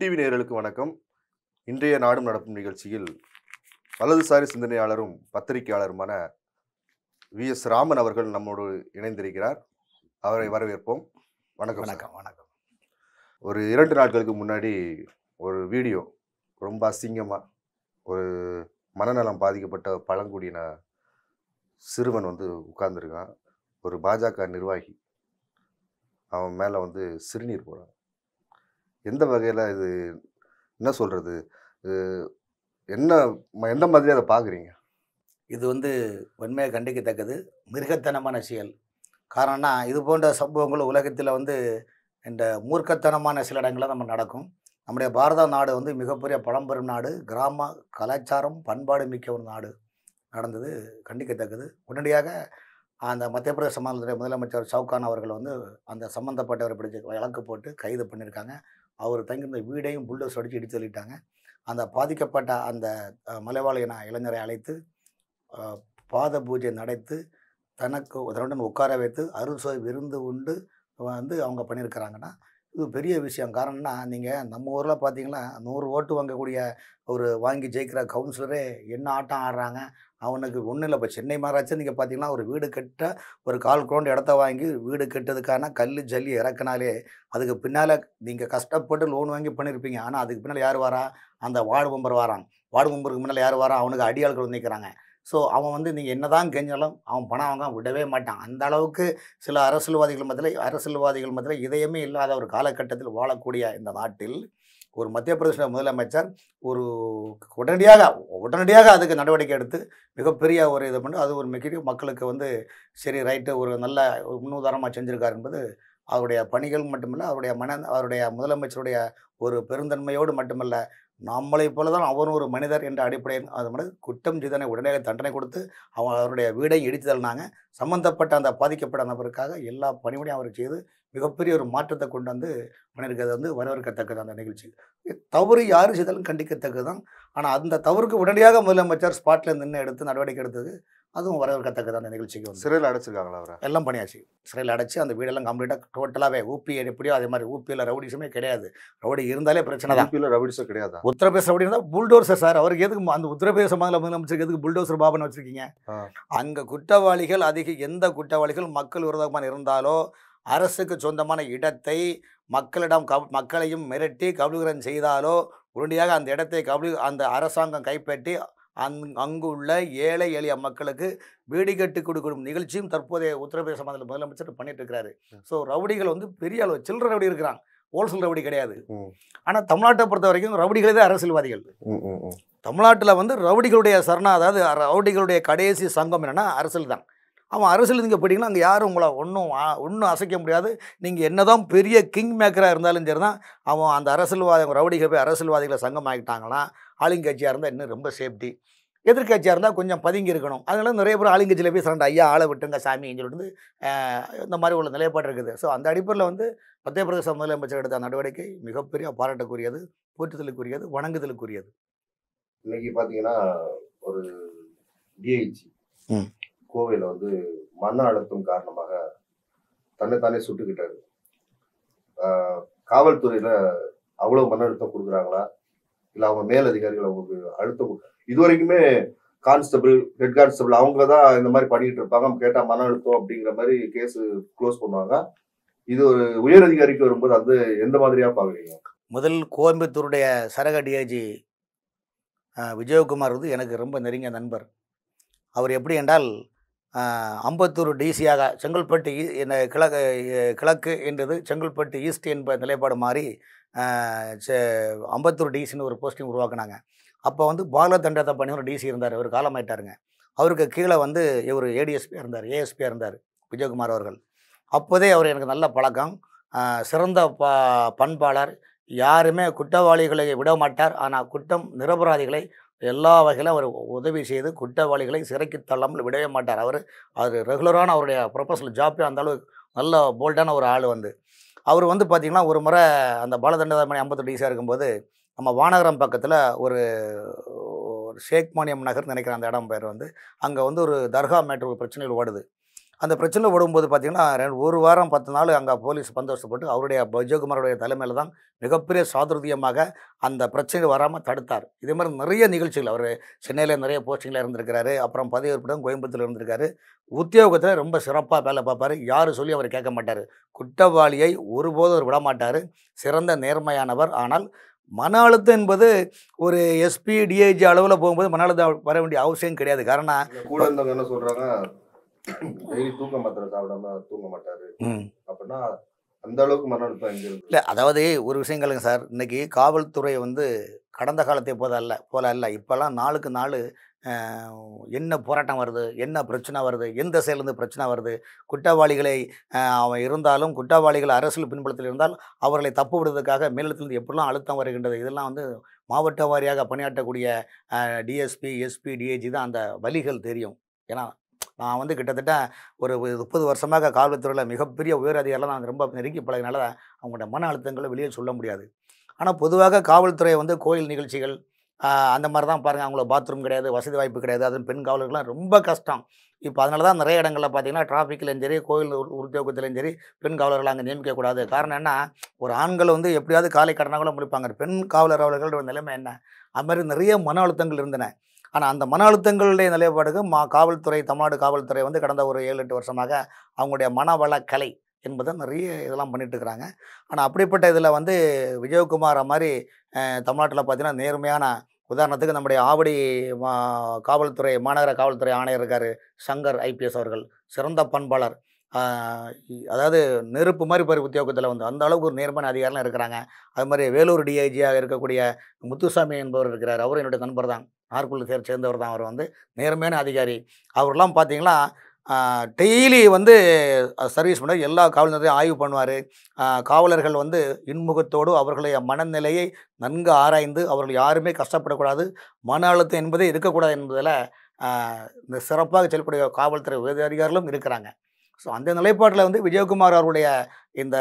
TV நேர்களுக்கு வணக்கம் இன்றைய நாடும் நடப்பும் நிகழ்ச்சியில் வலதுசாரி சிந்தனையாளரும் பத்திரிகையாளருமான வி எஸ் ராமன் அவர்கள் நம்மோடு இணைந்திருக்கிறார் அவரை வரவேற்போம் வணக்கம் வணக்கம் வணக்கம் ஒரு இரண்டு நாட்களுக்கு முன்னாடி ஒரு வீடியோ ரொம்ப அசிங்கமாக ஒரு மனநலம் பாதிக்கப்பட்ட பழங்குடியின சிறுவன் வந்து உட்கார்ந்துருக்கான் ஒரு பாஜக நிர்வாகி அவன் மேலே வந்து சிறுநீர் போகிறான் எந்த வகையில் இது என்ன சொல்கிறது என்ன எந்த மாதிரி அதை பார்க்குறீங்க இது வந்து உண்மையாக கண்டிக்கத்தக்கது மிருகத்தனமான செயல் காரணம்னா இது போன்ற சம்பவங்கள் உலகத்தில் வந்து இந்த மூர்க்கத்தனமான சில இடங்களில் நம்ம நடக்கும் நம்முடைய பாரத நாடு வந்து மிகப்பெரிய பழம்பெரும் நாடு கிராம கலாச்சாரம் பண்பாடு மிக்க ஒரு நாடு நடந்தது கண்டிக்கத்தக்கது உடனடியாக அந்த மத்திய பிரதேச மாநிலத்துடைய முதலமைச்சர் சவுகான் அவர்கள் வந்து அந்த சம்மந்தப்பட்டவரை பிடிச்சி வழக்கு போட்டு கைது பண்ணியிருக்காங்க அவர் தங்கியிருந்த வீடையும் புல்டோஸ் அடித்து இடித்து சொல்லிட்டாங்க அந்த பாதிக்கப்பட்ட அந்த மலைவாழ் இளைஞரை அழைத்து பாத பூஜை நடத்து தனக்கு தன்னுடன் உட்கார வைத்து அருள் விருந்து உண்டு வந்து அவங்க பண்ணியிருக்கிறாங்கன்னா இது பெரிய விஷயம் காரணம்னா நீங்கள் நம்ம ஊரில் பார்த்தீங்கன்னா நூறு ஓட்டு வாங்கக்கூடிய ஒரு வாங்கி ஜெயிக்கிற கவுன்சிலரே என்ன ஆட்டம் ஆடுறாங்க அவனுக்கு ஒன்றும் இல்லை இப்போ சென்னை மகாராஜா நீங்கள் பார்த்தீங்கன்னா ஒரு வீடு கட்ட ஒரு கால் குரோண்டு இடத்த வாங்கி வீடு கட்டுறதுக்கான கல் ஜல்லி இறக்குனாலே அதுக்கு பின்னால் நீங்கள் கஷ்டப்பட்டு லோன் வாங்கி பண்ணியிருப்பீங்க ஆனால் அதுக்கு பின்னால் யார் வரா அந்த வார்டு மெம்பர் வரான் வார்டு மெம்பருக்கு முன்னால் யார் வரா அவனுக்கு அடியாள்கள் வந்து நிற்கிறாங்க ஸோ அவன் வந்து நீங்கள் என்ன தான் கெஞ்சாலும் அவன் பணம் அவங்க விடவே மாட்டான் அந்த அளவுக்கு சில அரசியல்வாதிகள் மத்தியில் அரசியல்வாதிகள் மத்தியில் இதயமே இல்லாத ஒரு காலகட்டத்தில் வாழக்கூடிய இந்த நாட்டில் ஒரு மத்திய பிரதேச முதலமைச்சர் ஒரு உடனடியாக உடனடியாக அதுக்கு நடவடிக்கை எடுத்து மிகப்பெரிய ஒரு இது பண்ணி அது ஒரு மிகப்பெரிய மக்களுக்கு வந்து சரி ரைட்டு ஒரு நல்ல முன்னுதாரணமாக செஞ்சுருக்கார் என்பது அவருடைய பணிகள் மட்டுமல்ல அவருடைய மன அவருடைய முதலமைச்சருடைய ஒரு பெருந்தன்மையோடு மட்டுமல்ல நம்மளை போல தான் அவரும் ஒரு மனிதர் என்ற அடிப்படையில் அது மாதிரி குற்றம் செய்தனை உடனடியாக தண்டனை கொடுத்து அவங்க அவருடைய வீடை இடித்து தள்ளினாங்க சம்மந்தப்பட்ட அந்த பாதிக்கப்பட்ட நபருக்காக எல்லா பணிபடியும் அவர் செய்து மிகப்பெரிய ஒரு மாற்றத்தை கொண்டு வந்து பண்ணியிருக்கிறது வந்து வரவேற்கத்தக்கது அந்த நிகழ்ச்சி தவறு யார் செய்தாலும் கண்டிக்கத்தக்கது தான் ஆனால் அந்த தவறுக்கு உடனடியாக முதலமைச்சர் ஸ்பாட்டில் நின்று எடுத்து நடவடிக்கை எடுத்தது அதுவும் வரவேற்கத்தக்கது அந்த நிகழ்ச்சிக்கு வந்து சிறையில் அடைச்சிருக்காங்களா அவரை எல்லாம் பணியாச்சு சிறையில் அடைச்சி அந்த வீடெல்லாம் கம்ப்ளீட்டாக டோட்டலாகவே ஊபி எப்படியோ அதே மாதிரி ஊபியில் ரவுடிஸுமே கிடையாது ரவுடி இருந்தாலே பிரச்சனை தான் ஊபியில் ரவுடிஸும் கிடையாது உத்தரப்பிரதேச ரவுடி இருந்தால் புல்டோசர் சார் அவருக்கு எதுக்கு அந்த உத்தரப்பிரதேச மாநில முதலமைச்சருக்கு எதுக்கு புல்டோசர் பாபன் வச்சுருக்கீங்க அங்கே குற்றவாளிகள் அதிக எந்த குற்றவாளிகள் மக்கள் விரோதமாக இருந்தாலோ அரசுக்கு சொந்தமான இடத்தை மக்களிடம் கவ் மக்களையும் மிரட்டி கபலீகரம் செய்தாலோ உடனடியாக அந்த இடத்தை கபலி அந்த அரசாங்கம் கைப்பற்றி அங் அங்கு உள்ள ஏழை எளிய மக்களுக்கு வீடு கட்டி கொடுக்கும் நிகழ்ச்சியும் தற்போதைய உத்தரப்பிரதேச மாநில முதலமைச்சர் பண்ணிட்டு இருக்கிறாரு ஸோ ரவுடிகள் வந்து பெரிய அளவு சில்லற ரவுடி இருக்கிறாங்க ஹோல்சேல் ரவுடி கிடையாது ஆனால் தமிழ்நாட்டை பொறுத்த வரைக்கும் ரவுடிகளே தான் அரசியல்வாதிகள் தமிழ்நாட்டில் வந்து ரவுடிகளுடைய சரணா அதாவது ரவுடிகளுடைய கடைசி சங்கம் என்னென்னா அரசியல் தான் அவன் அரசியல் நீங்கள் போயிட்டீங்கன்னா அங்கே யாரும் உங்களை ஒன்றும் ஒன்றும் அசைக்க முடியாது நீங்கள் என்னதான் பெரிய கிங் மேக்கராக இருந்தாலும் சரி தான் அவன் அந்த அரசியல்வாதி ரவுடிகள் போய் அரசியல்வாதிகளை சங்கம் ஆகிட்டாங்கன்னா ஆளுங்கட்சியாக இருந்தால் இன்னும் ரொம்ப சேஃப்டி எதிர்கட்சியாக இருந்தால் கொஞ்சம் பதுங்கி இருக்கணும் அதனால நிறைய பேர் ஆளுங்கட்சியில் போய் சரண்டா ஐயா ஆளை விட்டுங்க சாமின்னு சொல்லிட்டு இந்த மாதிரி உள்ள நிலைப்பாடு இருக்குது ஸோ அந்த அடிப்படையில் வந்து மத்திய பிரதேச முதலமைச்சர் எடுத்த நடவடிக்கை மிகப்பெரிய பாராட்டுக்குரியது போற்றுதலுக்குரியது வணங்குதலுக்குரியது இன்னைக்கு பார்த்தீங்கன்னா ஒரு டிஐஜி கோவையில் வந்து மன அழுத்தம் காரணமாக தன்னைத்தானே சுட்டுக்கிட்டாரு காவல்துறையில் அவ்வளோ மன அழுத்தம் கொடுக்குறாங்களா இல்லை அவங்க மேலதிகாரிகள் அவங்களுக்கு அழுத்தம் இது வரைக்குமே கான்ஸ்டபிள் ஹெட் கான்ஸ்டபிள் அவங்க தான் இந்த மாதிரி பண்ணிட்டு இருப்பாங்க கேட்டால் மன அழுத்தம் அப்படிங்கிற மாதிரி கேஸ் க்ளோஸ் பண்ணுவாங்க இது ஒரு உயர் அதிகாரிக்கு வரும்போது அது எந்த மாதிரியாக பார்க்குறீங்க முதல் கோயம்புத்தூருடைய சரக டிஐஜி விஜயகுமார் வந்து எனக்கு ரொம்ப நெருங்கிய நண்பர் அவர் எப்படி என்றால் அம்பத்தூர் டிசியாக செங்கல்பட்டு கிழக்கு கிழக்கு என்றது செங்கல்பட்டு ஈஸ்ட் என்ப நிலைப்பாடு மாறி அம்பத்தூர் டிசின்னு ஒரு போஸ்டிங் உருவாக்குனாங்க அப்போ வந்து பால தண்டத்தை பண்ணி ஒரு டிசி இருந்தார் அவர் காலமாயிட்டாருங்க அவருக்கு கீழே வந்து இவர் ஏடிஎஸ்பியாக இருந்தார் ஏஎஸ்பியாக இருந்தார் விஜயகுமார் அவர்கள் அப்போதே அவர் எனக்கு நல்ல பழக்கம் சிறந்த ப பண்பாளர் யாருமே குற்றவாளிகளை விட மாட்டார் ஆனால் குற்றம் நிரபராதிகளை எல்லா வகையிலும் அவர் உதவி செய்து குற்றவாளிகளை சிறைக்கு தள்ளாமல் விடவே மாட்டார் அவர் அவர் ரெகுலரான அவருடைய ப்ரொஃபஷனல் ஜாப்பே அந்த அளவுக்கு நல்ல போல்டான ஒரு ஆள் வந்து அவர் வந்து பார்த்திங்கன்னா ஒரு முறை அந்த பாலதண்டதாமணி ஐம்பத்தெட்டு ஈஸியாக இருக்கும்போது நம்ம வானகரம் பக்கத்தில் ஒரு ஷேக் மானியம் நகர் நினைக்கிற அந்த இடம் பேர் வந்து அங்கே வந்து ஒரு தர்கா மேட்ரு ஒரு பிரச்சனைகள் ஓடுது அந்த பிரச்சனை விடும்போது பார்த்திங்கன்னா ரெண்டு ஒரு வாரம் பத்து நாள் அங்கே போலீஸ் பந்தோஷப்பட்டு அவருடைய பஜோகுமாரோடைய தலைமையில் தான் மிகப்பெரிய சாதுர்தியமாக அந்த பிரச்சனை வராமல் தடுத்தார் இதே மாதிரி நிறைய நிகழ்ச்சிகள் அவர் சென்னையில் நிறைய போஸ்டிங்கில் இருந்திருக்கிறாரு அப்புறம் பதவியேற்படம் கோயம்புத்தூர் இருந்திருக்காரு உத்தியோகத்தில் ரொம்ப சிறப்பாக வேலை பார்ப்பார் யார் சொல்லி அவர் கேட்க மாட்டார் குற்றவாளியை ஒருபோதும் அவர் விடமாட்டார் சிறந்த நேர்மையானவர் ஆனால் மன அழுத்தம் என்பது ஒரு எஸ்பி டிஐஜி அளவில் போகும்போது மன அழுத்தம் வர வேண்டிய அவசியம் கிடையாது காரணம் கூட என்ன சொல்கிறாங்க டெய்லி தூக்க மாத்திரை சாப்பிடாம தூங்க மாட்டாரு அப்படின்னா அந்த அளவுக்கு இல்லை அதாவது ஒரு விஷயம் கேளுங்க சார் இன்னைக்கு காவல்துறை வந்து கடந்த காலத்தை போத அல்ல போல அல்ல இப்போல்லாம் நாளுக்கு நாள் என்ன போராட்டம் வருது என்ன பிரச்சனை வருது எந்த செயலேருந்து பிரச்சனை வருது குற்றவாளிகளை அவன் இருந்தாலும் குற்றவாளிகள் அரசியல் பின்புலத்தில் இருந்தால் அவர்களை தப்பு விடுவதற்காக மேலத்திலிருந்து எப்படிலாம் அழுத்தம் வருகின்றது இதெல்லாம் வந்து மாவட்ட வாரியாக பணியாற்றக்கூடிய டிஎஸ்பி எஸ்பி டிஏஜி தான் அந்த வழிகள் தெரியும் ஏன்னா நான் வந்து கிட்டத்தட்ட ஒரு முப்பது வருஷமாக காவல்துறையில் மிகப்பெரிய உயர் நான் ரொம்ப நெருங்கி பழகினால அவங்களோட மன அழுத்தங்களை வெளியே சொல்ல முடியாது ஆனால் பொதுவாக காவல்துறை வந்து கோயில் நிகழ்ச்சிகள் அந்த மாதிரி தான் பாருங்கள் அவங்கள பாத்ரூம் கிடையாது வசதி வாய்ப்பு கிடையாது அதுவும் பெண் காவலர்கள்லாம் ரொம்ப கஷ்டம் இப்போ அதனால தான் நிறைய இடங்களில் பார்த்தீங்கன்னா டிராஃபிக்லேயும் சரி கோயில் உத்தியோகத்துலேயும் சரி பெண் காவலர்கள் அங்கே நியமிக்கக்கூடாது காரணம் என்ன ஒரு ஆண்கள் வந்து எப்படியாவது காலை கடனாக கூட முடிப்பாங்க பெண் காவலர் அவர்களோட நிலைமை என்ன அது மாதிரி நிறைய மன அழுத்தங்கள் இருந்தன ஆனால் அந்த மன அழுத்தங்களுடைய நிலைப்பாடுக்கு மா காவல்துறை தமிழ்நாடு காவல்துறை வந்து கடந்த ஒரு ஏழு எட்டு வருஷமாக அவங்களுடைய மனவள கலை என்பதை நிறைய இதெல்லாம் இருக்கிறாங்க ஆனால் அப்படிப்பட்ட இதில் வந்து விஜயகுமார் மாதிரி தமிழ்நாட்டில் பார்த்திங்கன்னா நேர்மையான உதாரணத்துக்கு நம்முடைய ஆவடி மா காவல்துறை மாநகர காவல்துறை ஆணையர் இருக்கார் சங்கர் ஐபிஎஸ் அவர்கள் சிறந்த பண்பாளர் அதாவது நெருப்பு மாதிரி பாரு உத்தியோகத்தில் வந்து அந்த அளவுக்கு ஒரு நேர்மையான அதிகாரம் இருக்கிறாங்க அது மாதிரி வேலூர் டிஐஜியாக இருக்கக்கூடிய முத்துசாமி என்பவர் இருக்கிறார் அவரும் என்னுடைய நண்பர் தான் ஆர்குள்ள சேர் சேர்ந்தவர் தான் அவர் வந்து நேர்மையான அதிகாரி அவர்லாம் பார்த்தீங்கன்னா டெய்லி வந்து சர்வீஸ் பண்ண எல்லா காவல் ஆய்வு பண்ணுவார் காவலர்கள் வந்து இன்முகத்தோடு அவர்களுடைய மனநிலையை நன்கு ஆராய்ந்து அவர்கள் யாருமே கஷ்டப்படக்கூடாது மன அழுத்தம் என்பதே இருக்கக்கூடாது என்பதில் இந்த சிறப்பாக செயல்படக்கூடிய காவல்துறை உயர் அதிகாரிகளும் இருக்கிறாங்க ஸோ அந்த நிலைப்பாட்டில் வந்து விஜயகுமார் அவருடைய இந்த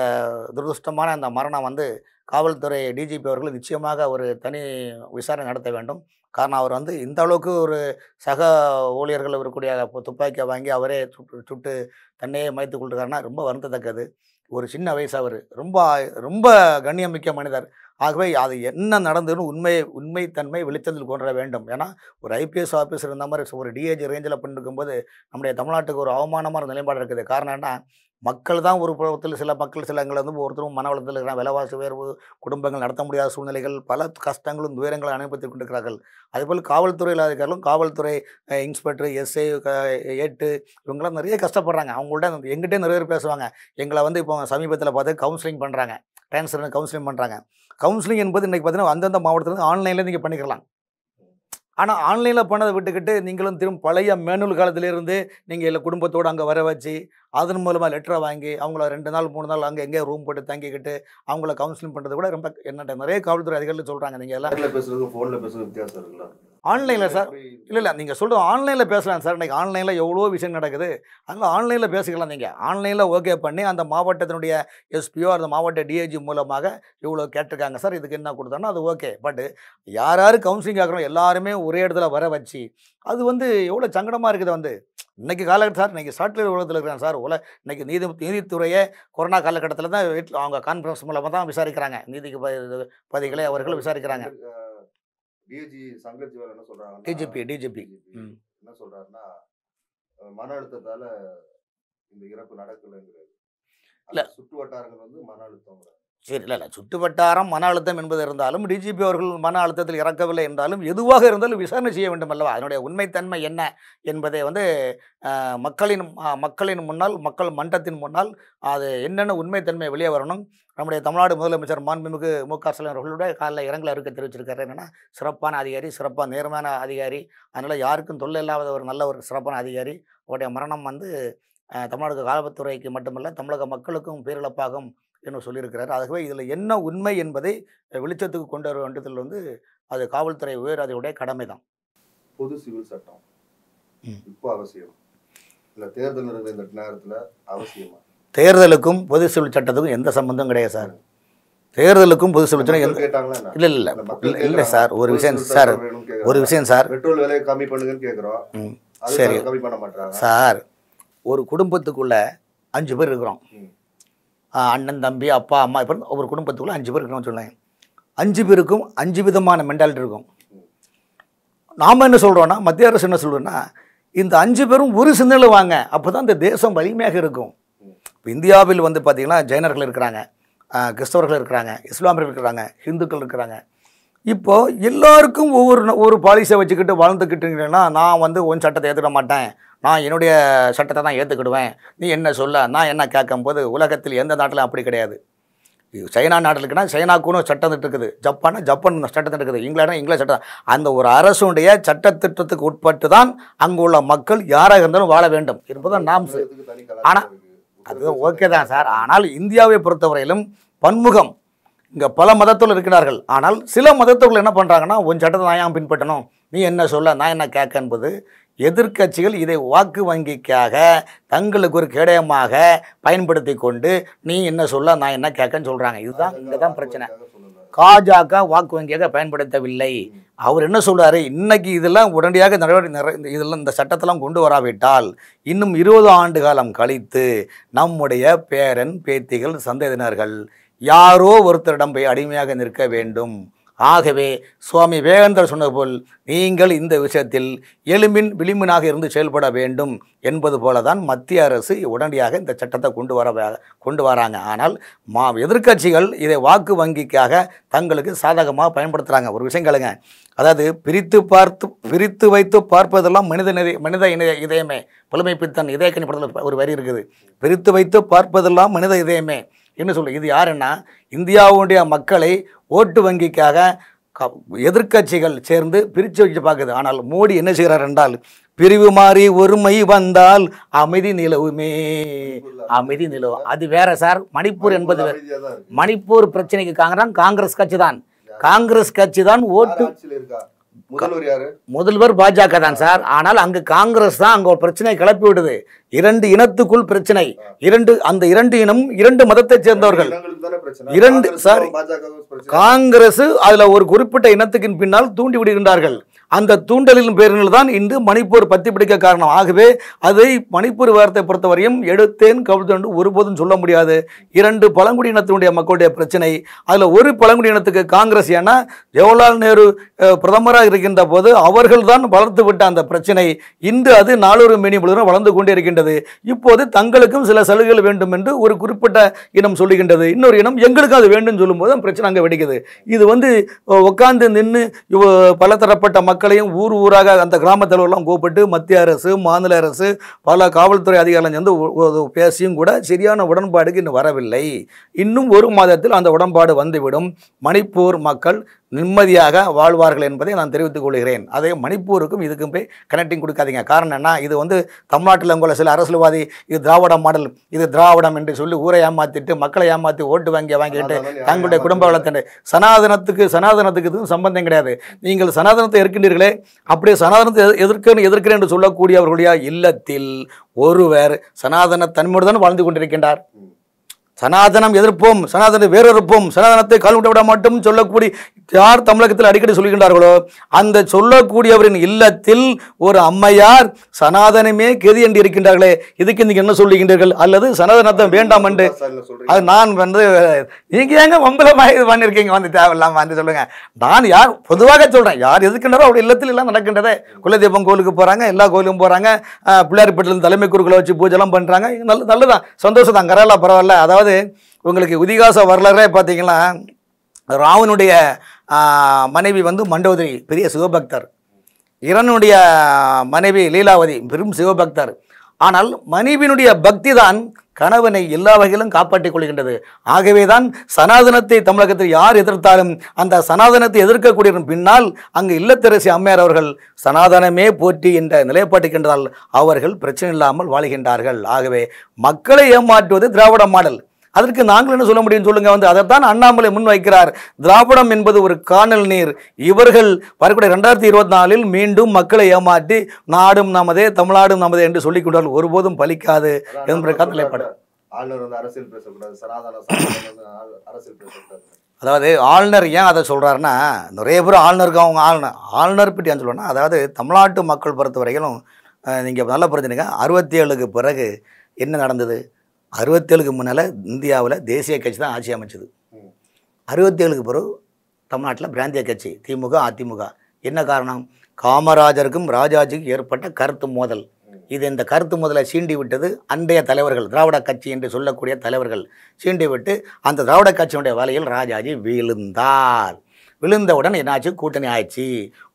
துரதிருஷ்டமான அந்த மரணம் வந்து காவல்துறை டிஜிபி அவர்கள் நிச்சயமாக ஒரு தனி விசாரணை நடத்த வேண்டும் காரணம் அவர் வந்து இந்த அளவுக்கு ஒரு சக ஊழியர்கள் இருக்கக்கூடிய துப்பாக்கியை வாங்கி அவரே சுட்டு சுட்டு தன்னையே மாய்த்து கொள்கிறாருன்னா ரொம்ப வருந்தத்தக்கது ஒரு சின்ன வயசு அவர் ரொம்ப ரொம்ப கண்ணியமிக்க மனிதர் ஆகவே அது என்ன நடந்ததுன்னு உண்மையை உண்மை தன்மை வெளிச்சத்தில் கொண்டு வேண்டும் ஏன்னா ஒரு ஐபிஎஸ் ஆஃபீஸர் இருந்த மாதிரி ஒரு டிஏஜி ரேஞ்சில் பண்ணிருக்கும்போது நம்முடைய தமிழ்நாட்டுக்கு ஒரு அவமானமான நிலைப்பாடு இருக்குது காரணம் என்ன மக்கள் தான் ஒரு புறத்தில் சில மக்கள் சில எங்களை வந்து ஒருத்தரும் மன வளத்தில் இருக்கிறாங்க விலைவாசி உயர்வு குடும்பங்கள் நடத்த முடியாத சூழ்நிலைகள் பல கஷ்டங்களும் துயரங்களை அனுபவித்துக் கொண்டிருக்கிறார்கள் அதேபோல் காவல்துறை அதிகாரிகளும் காவல்துறை இன்ஸ்பெக்டர் எஸ்ஐ ஏட்டு இவங்களாம் நிறைய கஷ்டப்படுறாங்க அவங்கள்ட்ட எங்கிட்டே நிறைய பேர் பேசுவாங்க எங்களை வந்து இப்போ சமீபத்தில் பார்த்து கவுன்சிலிங் பண்ணுறாங்க டிரான்ஸ்ஃபர் கவுன்சிலிங் பண்ணுறாங்க கவுன்சிலிங் என்பது இன்றைக்கி பார்த்தீங்கன்னா அந்தந்த மாவட்டத்தில் ஆன்லைனில் நீங்கள் பண்ணிக்கலாம் ஆனால் ஆன்லைனில் பண்ணதை விட்டுக்கிட்டு நீங்களும் திரும்ப பழைய மேனுவல் காலத்திலேருந்து நீங்கள் இல்லை குடும்பத்தோடு அங்கே வர வச்சு அதன் மூலமாக லெட்டரை வாங்கி அவங்கள ரெண்டு நாள் மூணு நாள் அங்கே எங்கேயோ ரூம் போட்டு தங்கிக்கிட்டு அவங்கள கவுன்சிலிங் பண்ணுறது கூட ரொம்ப என்ன நிறைய காவல்துறை அதிகாரிகள் சொல்கிறாங்க நீங்கள் எல்லாம் பேசுகிறது ஃபோனில் பேசுகிறது வித்தியாசம் இருக்குல்ல ஆன்லைனில் சார் இல்லை இல்லை நீங்கள் சொல்கிறது ஆன்லைனில் பேசலாம் சார் இன்றைக்கி ஆன்லைனில் எவ்வளோ விஷயம் நடக்குது அதனால் ஆன்லைனில் பேசிக்கலாம் நீங்கள் ஆன்லைனில் ஓகே பண்ணி அந்த மாவட்டத்தினுடைய எஸ்பிஓ அந்த மாவட்ட டிஐஜி மூலமாக இவ்வளோ கேட்டிருக்காங்க சார் இதுக்கு என்ன கொடுத்தோன்னா அது ஓகே பட் யார் யார் கவுன்சிலிங் கேட்குறோம் எல்லாருமே ஒரே இடத்துல வர வச்சு அது வந்து எவ்வளோ சங்கடமாக இருக்குது வந்து இன்றைக்கி காலகட்டம் சார் இன்றைக்கி சாட்டிலைட் உலகத்தில் இருக்கிறாங்க சார் உலக இன்றைக்கி நீதி நீதித்துறையே கொரோனா காலகட்டத்தில் தான் வீட்டில் அவங்க கான்ஃபரன்ஸ் மூலமாக தான் விசாரிக்கிறாங்க நீதிக்கு பதிகளை அவர்கள் விசாரிக்கிறாங்க டிஜி சங்கர் ஜிவர் என்ன சொல்றாங்க டிஜிபி டிஜிபி என்ன சொல்றாருன்னா மன அழுத்தத்தால இந்த இறப்பு நடக்கலைங்கிறது இல்ல சுற்று வட்டாரங்கள் வந்து மன அழுத்தம் சரி இல்லை இல்லை சுட்டுவட்டாரம் மன அழுத்தம் என்பது இருந்தாலும் டிஜிபி அவர்கள் மன அழுத்தத்தில் இறக்கவில்லை என்றாலும் எதுவாக இருந்தாலும் விசாரணை செய்ய வேண்டும் அல்லவா அதனுடைய உண்மைத்தன்மை என்ன என்பதை வந்து மக்களின் மக்களின் முன்னால் மக்கள் மன்றத்தின் முன்னால் அது என்னென்ன உண்மைத்தன்மை வெளியே வரணும் நம்முடைய தமிழ்நாடு முதலமைச்சர் மாண்புமிகு மு க ஸ்டாலின் அவர்களுடைய காலையில் இரங்கல் இருக்க தெரிவிச்சிருக்காரு என்னென்னா சிறப்பான அதிகாரி சிறப்பாக நேர்மையான அதிகாரி அதனால் யாருக்கும் தொல்லை இல்லாத ஒரு நல்ல ஒரு சிறப்பான அதிகாரி அவருடைய மரணம் வந்து தமிழ்நாடு காவல்துறைக்கு மட்டுமல்ல தமிழக மக்களுக்கும் பேரிழப்பாகும் என்ன சொல்லியிருக்கிறார் ஆகவே இதில் என்ன உண்மை என்பதை வெளிச்சத்துக்கு கொண்டு வர வேண்டியதில் வந்து அது காவல்துறை உயர் அதையுடைய கடமை தான் பொது சிவில் சட்டம் இப்போ அவசியம் இல்லை தேர்தல் இந்த நேரத்தில் அவசியமா தேர்தலுக்கும் பொது சிவில் சட்டத்துக்கும் எந்த சம்மந்தம் கிடையாது சார் தேர்தலுக்கும் பொது சிவில் சட்டம் இல்லை இல்லை இல்லை இல்லை சார் ஒரு விஷயம் சார் ஒரு விஷயம் சார் பெட்ரோல் விலையை கம்மி பண்ணுங்கன்னு கேட்குறோம் சரி கம்மி பண்ண மாட்டாங்க சார் ஒரு குடும்பத்துக்குள்ளே அஞ்சு பேர் இருக்கிறோம் அண்ணன் தம்பி அப்பா அம்மா இப்போ ஒவ்வொரு குடும்பத்துக்குள்ளே அஞ்சு பேர் இருக்கணும்னு சொன்னாங்க அஞ்சு பேருக்கும் அஞ்சு விதமான மென்டாலிட்டி இருக்கும் நாம் என்ன சொல்கிறோன்னா மத்திய அரசு என்ன சொல்கிறோன்னா இந்த அஞ்சு பேரும் ஒரு சிந்தனையில் வாங்க அப்போ தான் இந்த தேசம் வலிமையாக இருக்கும் இப்போ இந்தியாவில் வந்து பார்த்திங்கன்னா ஜெயினர்கள் இருக்கிறாங்க கிறிஸ்தவர்கள் இருக்கிறாங்க இஸ்லாமியர்கள் இருக்கிறாங்க ஹிந்துக்கள் இருக்கிறாங்க இப்போது எல்லாருக்கும் ஒவ்வொரு ஒரு பாலிசியை வச்சுக்கிட்டு வாழ்ந்துக்கிட்டுங்கன்னா நான் வந்து ஒன் சட்டத்தை ஏற்றுக்க மாட்டேன் நான் என்னுடைய சட்டத்தை தான் ஏற்றுக்கிடுவேன் நீ என்ன சொல்ல நான் என்ன கேட்கும் போது உலகத்தில் எந்த நாட்டிலும் அப்படி கிடையாது சைனா நாட்டிலுக்குன்னா சைனாக்குன்னு சட்டம் இருக்குது ஜப்பானா ஜப்பான் சட்டம் இருக்குது இங்கிலாண்டா இங்கிலாந்து சட்டம் அந்த ஒரு அரசுடைய சட்டத்திட்டத்துக்கு உட்பட்டு தான் அங்கு உள்ள மக்கள் யாராக இருந்தாலும் வாழ வேண்டும் என்பதுதான் நாம் ஆனால் அது ஓகே தான் சார் ஆனால் இந்தியாவை பொறுத்தவரையிலும் பன்முகம் இங்கே பல மதத்தில் இருக்கிறார்கள் ஆனால் சில மதத்தவர்கள் என்ன பண்ணுறாங்கன்னா உன் சட்டத்தை நான் ஏன் பின்பற்றணும் நீ என்ன சொல்ல நான் என்ன கேட்க என்பது எதிர்கட்சிகள் இதை வாக்கு வங்கிக்காக தங்களுக்கு ஒரு கேடயமாக பயன்படுத்தி கொண்டு நீ என்ன சொல்ல நான் என்ன கேட்கன்னு சொல்கிறாங்க இதுதான் இங்கே தான் பிரச்சனை காஜாக வாக்கு வங்கியாக பயன்படுத்தவில்லை அவர் என்ன சொல்கிறார் இன்னைக்கு இதெல்லாம் உடனடியாக நடவடிக்கை இதில் இந்த சட்டத்தெல்லாம் கொண்டு வராவிட்டால் இன்னும் இருபது ஆண்டு காலம் கழித்து நம்முடைய பேரன் பேத்திகள் சந்ததியினர்கள் யாரோ ஒருத்தரிடம் போய் அடிமையாக நிற்க வேண்டும் ஆகவே சுவாமி விவேகானந்தர் சொன்னது போல் நீங்கள் இந்த விஷயத்தில் எலும்பின் விளிம்பினாக இருந்து செயல்பட வேண்டும் என்பது போல தான் மத்திய அரசு உடனடியாக இந்த சட்டத்தை கொண்டு வர கொண்டு வராங்க ஆனால் மா எதிர்கட்சிகள் இதை வாக்கு வங்கிக்காக தங்களுக்கு சாதகமாக பயன்படுத்துகிறாங்க ஒரு விஷயம் கேளுங்க அதாவது பிரித்து பார்த்து பிரித்து வைத்து பார்ப்பதெல்லாம் மனித நிதி மனித இணைய இதயமே புலமை பித்தன் இதயக்கணிப்படத்தில் ஒரு வரி இருக்குது பிரித்து வைத்து பார்ப்பதெல்லாம் மனித இதயமே என்ன சொல்ல இது யாருன்னா இந்தியாவுடைய மக்களை ஓட்டு வங்கிக்காக எதிர்கட்சிகள் சேர்ந்து பிரித்து வச்சு பார்க்குது ஆனால் மோடி என்ன செய்கிறார் என்றால் பிரிவு மாறி ஒருமை வந்தால் அமைதி நிலவுமே அமைதி நிலவும் அது வேற சார் மணிப்பூர் என்பது மணிப்பூர் பிரச்சனைக்கு காங்கிரஸ் காங்கிரஸ் கட்சி தான் காங்கிரஸ் கட்சி தான் ஓட்டு முதல்வர் யாரு முதல்வர் பாஜக தான் சார் ஆனால் அங்கு காங்கிரஸ் தான் அங்கே ஒரு பிரச்சனையை கிளப்பி விடுது இரண்டு இனத்துக்குள் பிரச்சனை இரண்டு அந்த இரண்டு இனம் இரண்டு மதத்தை சேர்ந்தவர்கள் இரண்டு சார் காங்கிரஸ் அதுல ஒரு குறிப்பிட்ட இனத்துக்கு பின்னால் தூண்டி விடுகின்றார்கள் அந்த தூண்டலின் பேரினில் தான் இன்று மணிப்பூர் பத்தி பிடிக்க காரணம் ஆகவே அதை மணிப்பூர் வாரத்தை பொறுத்தவரையும் எடுத்தேன் கவிழ்த்தேன் ஒருபோதும் சொல்ல முடியாது இரண்டு பழங்குடியினத்தினுடைய மக்களுடைய பிரச்சனை அதில் ஒரு பழங்குடியினத்துக்கு காங்கிரஸ் ஏன்னா ஜவஹர்லால் நேரு பிரதமராக இருக்கின்ற போது அவர்கள் தான் வளர்த்து விட்ட அந்த பிரச்சனை இன்று அது நாளொரு மேனி முழுவதும் வளர்ந்து கொண்டே இருக்கின்றது இப்போது தங்களுக்கும் சில சலுகைகள் வேண்டும் என்று ஒரு குறிப்பிட்ட இனம் சொல்லுகின்றது இன்னொரு இனம் எங்களுக்கு அது வேண்டும் சொல்லும்போது பிரச்சனை அங்கே வெடிக்குது இது வந்து உட்காந்து நின்று பல தரப்பட்ட மக்கள் மக்களையும் ஊர் ஊராக அந்த கிராமத்தில் கூப்பிட்டு மத்திய அரசு மாநில அரசு பல காவல்துறை அதிகாரிகள் வந்து பேசியும் கூட சரியான உடன்பாடுக்கு இன்னும் வரவில்லை இன்னும் ஒரு மாதத்தில் அந்த உடன்பாடு வந்துவிடும் மணிப்பூர் மக்கள் நிம்மதியாக வாழ்வார்கள் என்பதை நான் தெரிவித்துக் கொள்கிறேன் அதே மணிப்பூருக்கும் இதுக்கும் போய் கனெக்டிங் கொடுக்காதீங்க காரணம் என்ன இது வந்து தமிழ்நாட்டில் உங்களை சில அரசியல்வாதி இது திராவிட மாடல் இது திராவிடம் என்று சொல்லி ஊரை ஏமாற்றிட்டு மக்களை ஏமாற்றி ஓட்டு வாங்கி வாங்கிட்டு தங்களுடைய குடும்ப வளர்த்தண்டு சனாதனத்துக்கு சனாதனத்துக்கு இதுவும் சம்பந்தம் கிடையாது நீங்கள் சனாதனத்தை எதிர்க்கின்றீர்களே அப்படியே சனாதனத்தை எதிர்க்கன்னு எதிர்க்கிறேன் என்று சொல்லக்கூடியவர்களுடைய இல்லத்தில் ஒருவர் சனாதன தன்மையுடன் வாழ்ந்து கொண்டிருக்கின்றார் சனாதனம் எதிர்ப்போம் சனாதனத்தை வேறொறுப்போம் சனாதனத்தை கல்விட்ட விட மாட்டோம் சொல்லக்கூடிய யார் தமிழகத்தில் அடிக்கடி சொல்கின்றார்களோ அந்த சொல்லக்கூடியவரின் இல்லத்தில் ஒரு அம்மையார் சனாதனமே கெதி என்று இருக்கின்றார்களே இதுக்கு நீங்க என்ன சொல்லுகின்றீர்கள் அல்லது சனாதனத்தை வேண்டாம் என்று அது நான் வந்து நீங்க ஏங்க மம்பலமாக இது பண்ணிருக்கீங்க வந்து தேவையில்லாம வந்து சொல்லுங்க நான் யார் பொதுவாக சொல்றேன் யார் எதுக்கின்றாரோ அவருடைய இல்லத்தில் எல்லாம் நடக்கின்றதே குலதெய்வம் கோவிலுக்கு போறாங்க எல்லா போறாங்க பிள்ளையார் பிள்ளையார்பேட்டில் தலைமை குருக்களை வச்சு பூஜைலாம் எல்லாம் நல்ல நல்லதான் சந்தோஷம் தான் கரெல்லாம் பரவாயில்ல அதாவது அதாவது உங்களுக்கு உதிகாச வரலாறே பார்த்தீங்கன்னா ராவனுடைய மனைவி வந்து மண்டோதரி பெரிய சிவபக்தர் இரனுடைய மனைவி லீலாவதி பெரும் சிவபக்தர் ஆனால் மனைவியினுடைய பக்தி தான் கணவனை எல்லா வகையிலும் காப்பாற்றிக் கொள்கின்றது ஆகவே தான் சனாதனத்தை தமிழகத்தில் யார் எதிர்த்தாலும் அந்த சனாதனத்தை எதிர்க்கக்கூடிய பின்னால் அங்கு இல்லத்தரசி அம்மையார் அவர்கள் சனாதனமே போற்றி என்ற நிலைப்பாட்டுக்கின்றதால் அவர்கள் பிரச்சனை இல்லாமல் வாழ்கின்றார்கள் ஆகவே மக்களை ஏமாற்றுவது திராவிட மாடல் அதற்கு நாங்கள் என்ன சொல்ல முடியும் சொல்லுங்க வந்து அதைத்தான் அண்ணாமலை முன் வைக்கிறார் திராவிடம் என்பது ஒரு காணல் நீர் இவர்கள் வரக்கூடிய ரெண்டாயிரத்தி இருபத்தி நாலில் மீண்டும் மக்களை ஏமாற்றி நாடும் நமதே தமிழ்நாடும் நமதே என்று சொல்லிக் கொண்டால் ஒருபோதும் பலிக்காது என்ற நிலைப்பாடு அரசியல் பேசக்கூடாது அதாவது ஆளுநர் ஏன் அதை சொல்கிறாருன்னா நிறைய பேர் ஆளுநருக்கு அவங்க ஆளுநர் ஆளுநர் பற்றி ஏன் சொல்லணும்னா அதாவது தமிழ்நாட்டு மக்கள் பொறுத்த வரைக்கும் நீங்கள் நல்லா புரிஞ்சுடுங்க அறுபத்தி ஏழுக்கு பிறகு என்ன நடந்தது அறுபத்தேழுக்கு முன்னால் இந்தியாவில் தேசிய கட்சி தான் ஆட்சி அமைச்சது அறுபத்தேழுக்கு பிறகு தமிழ்நாட்டில் பிராந்திய கட்சி திமுக அதிமுக என்ன காரணம் காமராஜருக்கும் ராஜாஜிக்கும் ஏற்பட்ட கருத்து மோதல் இது இந்த கருத்து முதலை சீண்டி விட்டது அன்றைய தலைவர்கள் திராவிட கட்சி என்று சொல்லக்கூடிய தலைவர்கள் சீண்டி விட்டு அந்த திராவிட கட்சியினுடைய வலையில் ராஜாஜி விழுந்தார் விழுந்தவுடன் என்னாச்சு கூட்டணி ஆயிடுச்சு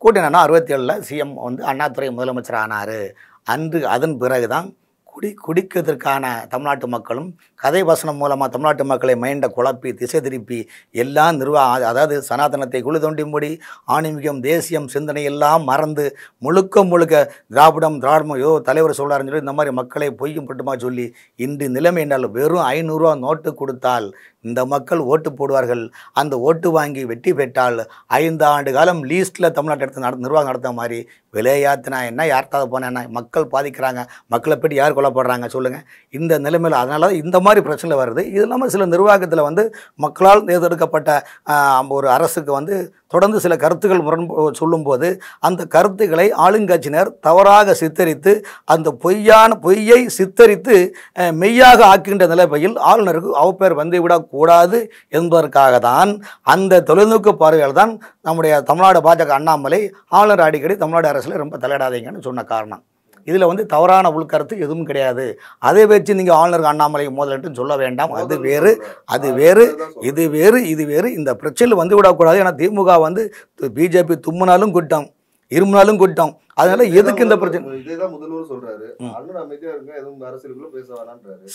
கூட்டணினா அறுபத்தி ஏழில் சிஎம் வந்து அண்ணாதுறை முதலமைச்சர் ஆனார் அன்று அதன் பிறகு தான் குடி குடிக்கிறதுக்கான தமிழ்நாட்டு மக்களும் கதை வசனம் மூலமாக தமிழ்நாட்டு மக்களை மைண்டை குழப்பி திசை திருப்பி எல்லாம் நிர்வாக அதாவது சனாதனத்தை குழு தோண்டியும்படி ஆன்மீகம் தேசியம் சிந்தனை எல்லாம் மறந்து முழுக்க முழுக்க திராவிடம் திராவிடம் யோ தலைவர் சொல்கிறாருன்னு சொல்லி இந்த மாதிரி மக்களை பொய்யும் பட்டுமா சொல்லி இன்று நிலைமை என்றால் வெறும் ஐநூறுரூவா நோட்டு கொடுத்தால் இந்த மக்கள் ஓட்டு போடுவார்கள் அந்த ஓட்டு வாங்கி வெற்றி பெற்றால் ஐந்து ஆண்டு காலம் லீஸ்ட்டில் தமிழ்நாட்டு எடுத்து நிர்வாகம் நடத்த மாதிரி விளையாத்தினா என்ன யார்த்தாவது போனேன்னா மக்கள் பாதிக்கிறாங்க மக்களை பற்றி யார் கொல்லப்படுறாங்க சொல்லுங்கள் இந்த நிலைமையில் அதனால தான் இந்த மாதிரி பிரச்சனை வருது இது இல்லாமல் சில நிர்வாகத்தில் வந்து மக்களால் தேர்ந்தெடுக்கப்பட்ட ஒரு அரசுக்கு வந்து தொடர்ந்து சில கருத்துக்கள் முரண் சொல்லும்போது அந்த கருத்துக்களை ஆளுங்கட்சியினர் தவறாக சித்தரித்து அந்த பொய்யான பொய்யை சித்தரித்து மெய்யாக ஆக்கின்ற நிலைமையில் ஆளுநருக்கு அவப்பெயர் வந்துவிடக்கூடாது என்பதற்காக தான் அந்த தொலைநோக்கு பார்வையால் தான் நம்முடைய தமிழ்நாடு பாஜக அண்ணாமலை ஆளுநர் அடிக்கடி தமிழ்நாடு அரசில் ரொம்ப தலையிடாதீங்கன்னு சொன்ன காரணம் இதில் வந்து தவறான உள்கருத்து எதுவும் கிடையாது அதை வச்சு நீங்கள் ஆளுநருக்கு அண்ணாமலை மோதலட்டுன்னு சொல்ல வேண்டாம் அது வேறு அது வேறு இது வேறு இது வேறு இந்த பிரச்சனை வந்து விடக்கூடாது ஏன்னா திமுக வந்து பிஜேபி தும்முனாலும் கூட்டம் இருமுனாலும் கூட்டம் அதனால எதுக்கு இந்த பிரச்சனை சொல்றாரு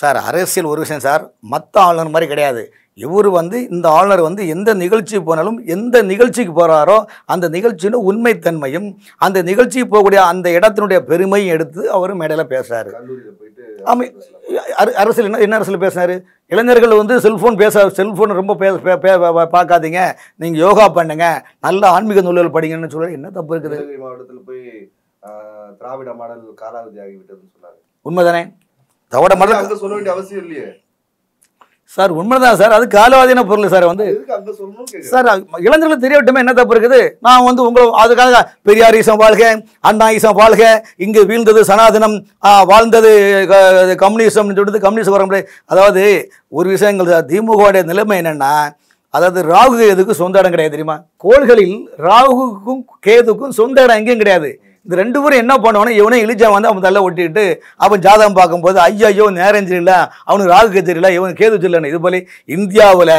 சார் அரசியல் ஒரு விஷயம் சார் மற்ற ஆளுநர் மாதிரி கிடையாது இவர் வந்து இந்த ஆளுநர் வந்து எந்த நிகழ்ச்சி போனாலும் எந்த நிகழ்ச்சிக்கு போகிறாரோ அந்த நிகழ்ச்சியின் உண்மைத்தன்மையும் அந்த நிகழ்ச்சிக்கு போகக்கூடிய அந்த இடத்தினுடைய பெருமையும் எடுத்து அவர் மேடையில் பேசுகிறாரு ஆமாம் அரசியல் என்ன என்ன அரசியல் பேசுனார் இளைஞர்கள் வந்து செல்ஃபோன் பேச செல்ஃபோன் ரொம்ப பேச பார்க்காதீங்க நீங்கள் யோகா பண்ணுங்கள் நல்ல ஆன்மீக நூல்கள் படிங்கன்னு சொல்ல என்ன தப்பு இருக்குது மாவட்டத்தில் போய் திராவிட மாடல் காலாவதி ஆகிவிட்டதுன்னு சொன்னார் உண்மைதானே தவிர மாடல் சொல்ல வேண்டிய அவசியம் இல்லையே சார் உண்மைதான் சார் அது காலவாதியான பொருள் சார் வந்து சார் இளைஞர்களுக்கு தெரிய விட்டுமே என்ன தப்பு இருக்குது நான் வந்து உங்களை அதுக்காக பெரியார் ஈசம் வாழ்க அண்ணா ஈசம் வாழ்க இங்கு வீழ்ந்தது சனாதனம் வாழ்ந்தது கம்யூனிசம்னு சொல்லிட்டு கம்யூனிஸ்ட் வர முடியாது அதாவது ஒரு விஷயங்கள் சார் திமுகவுடைய நிலைமை என்னென்னா அதாவது ராகு எதுக்கும் சொந்த இடம் கிடையாது தெரியுமா கோள்களில் ராகுக்கும் கேதுக்கும் சொந்த இடம் எங்கேயும் கிடையாது இந்த ரெண்டு பேரும் என்ன பண்ணுவானோ இவனே இழிஜா வந்து அவன் தள்ள ஒட்டிட்டு அவன் ஜாதகம் பார்க்கும்போது ஐயோ ஐயோ நேரம் சரியில்ல அவனுக்கு ராகு கச்சேரியில இவன் கேது சரியில்லைன்னு இது போல இந்தியாவில்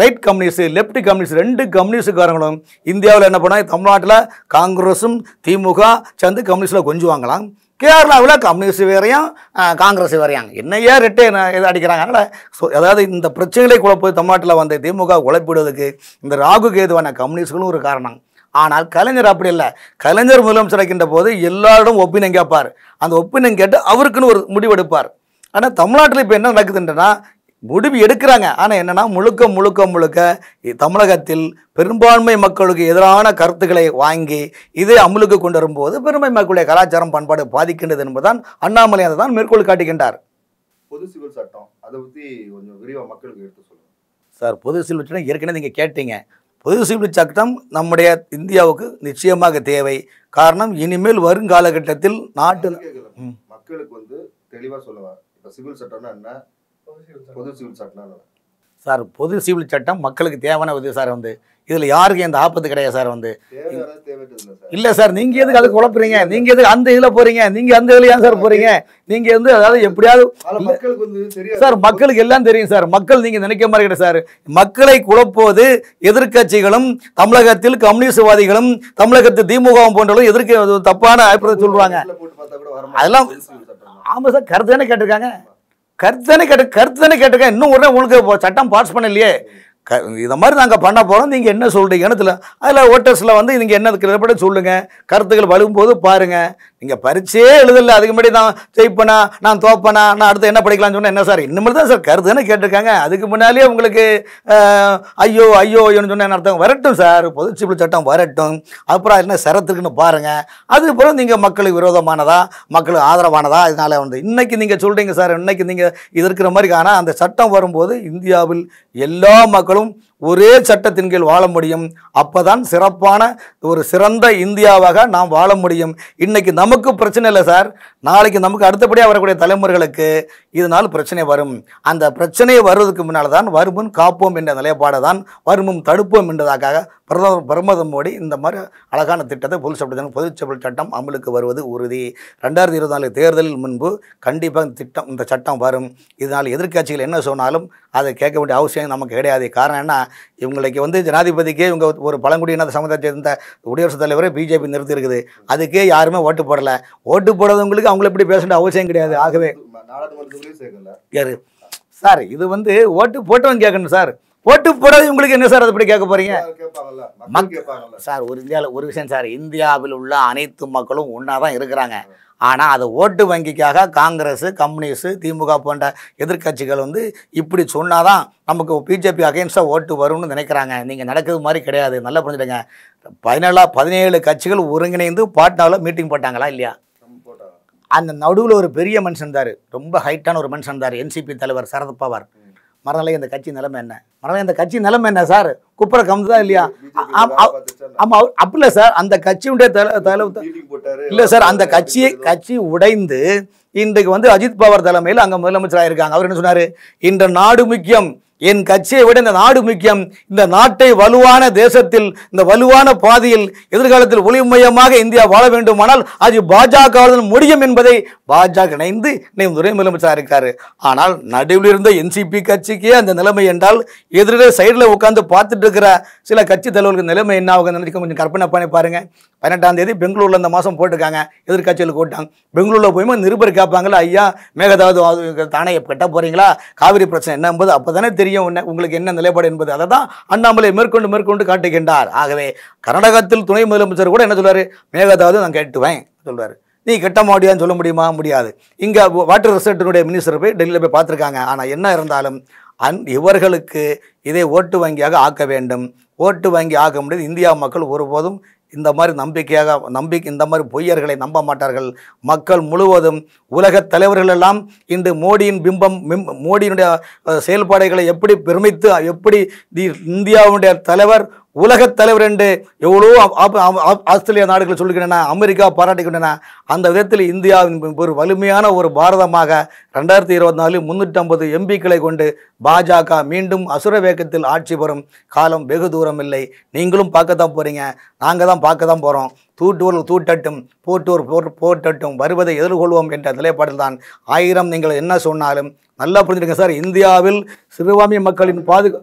ரைட் கம்யூனிஸ்ட் லெஃப்ட் கம்யூனிஸ்ட் ரெண்டு கம்யூனிஸ்டுக்காரங்களும் இந்தியாவில் என்ன பண்ணால் தமிழ்நாட்டில் காங்கிரஸும் திமுக சேர்ந்து கம்யூனிஸ்டில் வாங்கலாம் கேரளாவில் கம்யூனிஸ்ட் வேறையும் காங்கிரஸ் வேறையும் என்னையே ரெட்டை இது அடிக்கிறாங்க அதனால் ஸோ அதாவது இந்த பிரச்சனைகளை குழப்பது தமிழ்நாட்டில் வந்த திமுக குழப்பிடுவதற்கு இந்த ராகு கேதுவான கம்யூனிஸ்டுகளும் ஒரு காரணம் ஆனால் கலைஞர் அப்படி இல்லை கலைஞர் முதலமைச்சர் அடைக்கின்ற போது எல்லாரும் ஒப்பீனியன் கேட்பார் அந்த ஒப்பீனியன் கேட்டு அவருக்குன்னு ஒரு முடிவு எடுப்பார் ஆனால் தமிழ்நாட்டில் இப்போ என்ன நடக்குதுன்றனா முடிவு எடுக்கிறாங்க ஆனால் என்னென்னா முழுக்க முழுக்க முழுக்க தமிழகத்தில் பெரும்பான்மை மக்களுக்கு எதிரான கருத்துக்களை வாங்கி இதை அமலுக்கு கொண்டு வரும்போது பெரும்பான்மை மக்களுடைய கலாச்சாரம் பண்பாடு பாதிக்கின்றது என்பதுதான் அண்ணாமலை அதை தான் மேற்கோள் காட்டுகின்றார் பொது சிவில் சட்டம் அதை பற்றி கொஞ்சம் விரிவாக மக்களுக்கு எடுத்து சொல்லுங்கள் சார் பொது சிவில் சட்டம் ஏற்கனவே நீங்கள் கேட்டீங்க பொது சிவில் சட்டம் நம்முடைய இந்தியாவுக்கு நிச்சயமாக தேவை காரணம் இனிமேல் வருங்காலகட்டத்தில் நாட்டு மக்களுக்கு வந்து தெளிவாக சொல்லுவாங்க இப்போ சிவில் சட்டம்னா என்ன பொது சிவில் சட்டம்னா என்ன சார் பொது சிவில் சட்டம் மக்களுக்கு தேவையான உதவி சார் வந்து இதில் யாருக்கும் எந்த ஆபத்து கிடையாது சார் வந்து இல்லை சார் நீங்கள் எதுக்கு அதுக்கு குழப்புறீங்க நீங்கள் எதுக்கு அந்த இதில் போகிறீங்க நீங்கள் அந்த இதில் ஏன் சார் போகிறீங்க நீங்கள் வந்து அதாவது எப்படியாவது சார் மக்களுக்கு எல்லாம் தெரியும் சார் மக்கள் நீங்கள் நினைக்க மாதிரி கிடையாது சார் மக்களை குழப்போது எதிர்கட்சிகளும் தமிழகத்தில் கம்யூனிஸ்ட்வாதிகளும் தமிழகத்தில் திமுகவும் போன்றவர்களும் எதிர்க்க தப்பான அபிப்பிராயத்தை சொல்லுவாங்க அதெல்லாம் ஆமாம் சார் கருத்து தானே கேட்டிருக்காங்க கர்த்தனை கேட்டு கர்த்தனை கேட்டுக்க இன்னும் உடனே உங்களுக்கு சட்டம் பாஸ் பண்ணலையே க இதை மாதிரி நாங்கள் பண்ண போகிறோம் நீங்கள் என்ன சொல்கிறீங்கன்னு அதில் ஓட்டர்ஸில் வந்து நீங்கள் என்ன இருக்கிறத சொல்லுங்கள் கருத்துக்கள் வழும்போது பாருங்கள் இங்கே பரிச்சே எழுதல அதுக்கு முன்னாடி நான் ஜெயிப்பனா நான் தோப்பனா நான் அடுத்து என்ன படிக்கலாம்னு சொன்னால் என்ன சார் இனிமேல் தான் சார் கருதுன்னு கேட்டிருக்காங்க அதுக்கு முன்னாலே உங்களுக்கு ஐயோ ஐயோ ஐயோன்னு சொன்ன அர்த்தம் வரட்டும் சார் பொதுச்சிப்பு சட்டம் வரட்டும் அப்புறம் என்ன சரத்துக்குன்னு பாருங்கள் அதுக்கப்புறம் நீங்கள் மக்களுக்கு விரோதமானதா மக்களுக்கு ஆதரவானதா இதனால் வந்து இன்றைக்கி நீங்கள் சொல்கிறீங்க சார் இன்றைக்கி நீங்கள் இது இருக்கிற மாதிரி ஆனால் அந்த சட்டம் வரும்போது இந்தியாவில் எல்லா மக்களும் ஒரே சட்டத்தின் கீழ் வாழ முடியும் அப்போதான் சிறப்பான ஒரு சிறந்த இந்தியாவாக நாம் வாழ முடியும் இன்றைக்கி நமக்கு பிரச்சனை இல்லை சார் நாளைக்கு நமக்கு அடுத்தபடியாக வரக்கூடிய தலைமுறைகளுக்கு இதனால் பிரச்சனை வரும் அந்த பிரச்சனை வருவதற்கு முன்னால் தான் வருமுன் காப்போம் என்ற நிலைப்பாடை தான் வருமும் தடுப்போம் என்றதாக பிரதமர் பிரமதம் மோடி இந்த மாதிரி அழகான திட்டத்தை பொது சட்டம் பொது சட்டம் அமலுக்கு வருவது உறுதி ரெண்டாயிரத்தி இருபத்தி நாலு தேர்தலில் முன்பு கண்டிப்பாக இந்த திட்டம் இந்த சட்டம் வரும் இதனால் எதிர்க்கட்சிகள் என்ன சொன்னாலும் அதை கேட்க வேண்டிய அவசியம் நமக்கு கிடையாது காரணம் என்ன இவங்களுக்கு வந்து ஜனாதிபதிக்கே இவங்க ஒரு பழங்குடியின சமுதாயத்தை சேர்ந்த குடியரசுத் தலைவரே பிஜேபி நிறுத்தி இருக்குது அதுக்கே யாருமே ஓட்டு போடலை ஓட்டு போடாதவங்களுக்கு அவங்கள எப்படி பேசணும் அவசியம் கிடையாது ஆகவே சார் இது வந்து ஓட்டு போட்டவங்க கேட்கணும் சார் ஓட்டு போடாது உங்களுக்கு என்ன சார் அதை பற்றி கேட்க போறீங்க சார் ஒரு இந்தியாவில் ஒரு விஷயம் சார் இந்தியாவில் உள்ள அனைத்து மக்களும் ஒன்றா தான் இருக்கிறாங்க ஆனால் அதை ஓட்டு வங்கிக்காக காங்கிரஸ் கம்யூனிஸ்ட் திமுக போன்ற எதிர்கட்சிகள் வந்து இப்படி சொன்னால் தான் நமக்கு பிஜேபி அகைன்ஸ்டாக ஓட்டு வரும்னு நினைக்கிறாங்க நீங்கள் நடக்கிறது மாதிரி கிடையாது நல்லா புரிஞ்சுடுங்க பதினேழா பதினேழு கட்சிகள் ஒருங்கிணைந்து பாட்னாவில் மீட்டிங் போட்டாங்களா இல்லையா அந்த நடுவில் ஒரு பெரிய மனுஷன் இருந்தார் ரொம்ப ஹைட்டான ஒரு மனுஷன் இருந்தார் என்சிபி தலைவர் சரத்பவார் மரநிலை அந்த கட்சி நிலைமை என்ன மரநிலை அந்த கட்சி நிலைமை என்ன சார் குப்புற கம்மி தான் இல்லையா ஆமாம் அப்படி இல்லை சார் அந்த கட்சியுடைய இல்லை சார் அந்த கட்சியை கட்சி உடைந்து இன்றைக்கு வந்து அஜித் பவார் தலைமையில் அங்கே முதலமைச்சராக இருக்காங்க அவர் என்ன சொன்னார் இந்த நாடு முக்கியம் என் கட்சியை விட இந்த நாடு முக்கியம் இந்த நாட்டை வலுவான தேசத்தில் இந்த வலுவான பாதையில் எதிர்காலத்தில் ஒளிமயமாக இந்தியா வாழ வேண்டுமானால் அது பாஜக முடியும் என்பதை பாஜக இணைந்து துறை முதலமைச்சராக இருக்காரு ஆனால் நடுவில் இருந்த என்சிபி கட்சிக்கே அந்த நிலைமை என்றால் எதிரில் சைடில் உட்காந்து பார்த்துட்டு இருக்கிற சில கட்சி தலைவர்கள் நிலைமை என்ன ஆகுங்க நினைச்சு கொஞ்சம் கற்பனை பண்ணி பாருங்க பதினெட்டாம் தேதி பெங்களூரில் இந்த மாதம் போட்டிருக்காங்க எதிர்கட்சியில் கூட்டம் பெங்களூரில் போயுமா நிருபர் கேட்பாங்களா ஐயா மேகதாவது தானே கட்ட போகிறீங்களா காவிரி பிரச்சனை என்ன என்பது அப்போ தெரியும் புரியும் என்ன உங்களுக்கு என்ன நிலைப்பாடு என்பது அதை தான் அண்ணாமலை மேற்கொண்டு மேற்கொண்டு காட்டுகின்றார் ஆகவே கர்நாடகத்தில் துணை முதலமைச்சர் கூட என்ன சொல்கிறார் மேகதாவது நான் கேட்டுவேன் சொல்கிறார் நீ கெட்ட மாடியான்னு சொல்ல முடியுமா முடியாது இங்கே வாட்டர் ரிசர்ட்டினுடைய மினிஸ்டர் போய் டெல்லியில் போய் பார்த்துருக்காங்க ஆனால் என்ன இருந்தாலும் அந் இவர்களுக்கு இதை ஓட்டு வங்கியாக ஆக்க வேண்டும் ஓட்டு வங்கி ஆக்க முடியாது இந்தியா மக்கள் ஒருபோதும் இந்த மாதிரி நம்பிக்கையாக நம்பிக்கை இந்த மாதிரி பொய்யர்களை நம்ப மாட்டார்கள் மக்கள் முழுவதும் உலகத் தலைவர்களெல்லாம் இன்று மோடியின் பிம்பம் மோடியினுடைய செயல்பாடுகளை எப்படி பெருமித்து எப்படி இந்தியாவுடைய தலைவர் உலகத் தலைவர் என்று எவ்வளோ ஆஸ்திரேலியா நாடுகள் சொல்லுகின்றன அமெரிக்கா பாராட்டுகின்றன அந்த விதத்தில் இந்தியாவின் ஒரு வலிமையான ஒரு பாரதமாக ரெண்டாயிரத்தி இருபத்தி நாலு முந்நூற்றம்பது எம்பிக்களை கொண்டு பாஜக மீண்டும் அசுர வேகத்தில் ஆட்சி பெறும் காலம் வெகு தூரம் இல்லை நீங்களும் பார்க்க தான் போகிறீங்க நாங்கள் தான் பார்க்க தான் போகிறோம் தூட்டூர் தூட்டட்டும் போட்டூர் போர் போட்டட்டும் வருவதை எதிர்கொள்வோம் என்ற நிலைப்பாடில் தான் ஆயிரம் நீங்கள் என்ன சொன்னாலும் நல்லா புரிஞ்சுருங்க சார் இந்தியாவில் சிறுபான்மை மக்களின் பாதுகா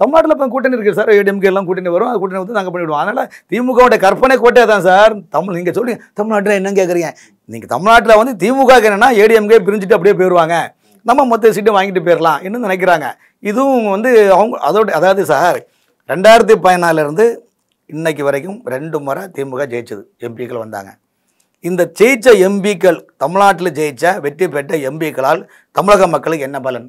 தமிழ்நாட்டில் இப்போ கூட்டணி இருக்குது சார் ஏடிஎம்கே எல்லாம் கூட்டணி வரும் அது கூட்டணி வந்து நாங்கள் பண்ணிவிடுவோம் அதனால் திமுகவுடைய கற்பனை கோட்டை தான் சார் தமிழ் நீங்கள் சொல்லுங்க தமிழ்நாட்டில் என்ன கேட்குறீங்க நீங்கள் தமிழ்நாட்டில் வந்து திமுக என்னென்னா ஏடிஎம்கே பிரிஞ்சுட்டு அப்படியே போயிடுவாங்க நம்ம மொத்த சீட்டை வாங்கிட்டு போயிடலாம் இன்னும் நினைக்கிறாங்க இதுவும் வந்து அவங்க அதோட அதாவது சார் ரெண்டாயிரத்தி பதினாலருந்து இன்றைக்கு வரைக்கும் ரெண்டு முறை திமுக ஜெயிச்சது எம்பிக்கள் வந்தாங்க இந்த ஜெயித்த எம்பிக்கள் தமிழ்நாட்டில் ஜெயித்த வெற்றி பெற்ற எம்பிக்களால் தமிழக மக்களுக்கு என்ன பலன்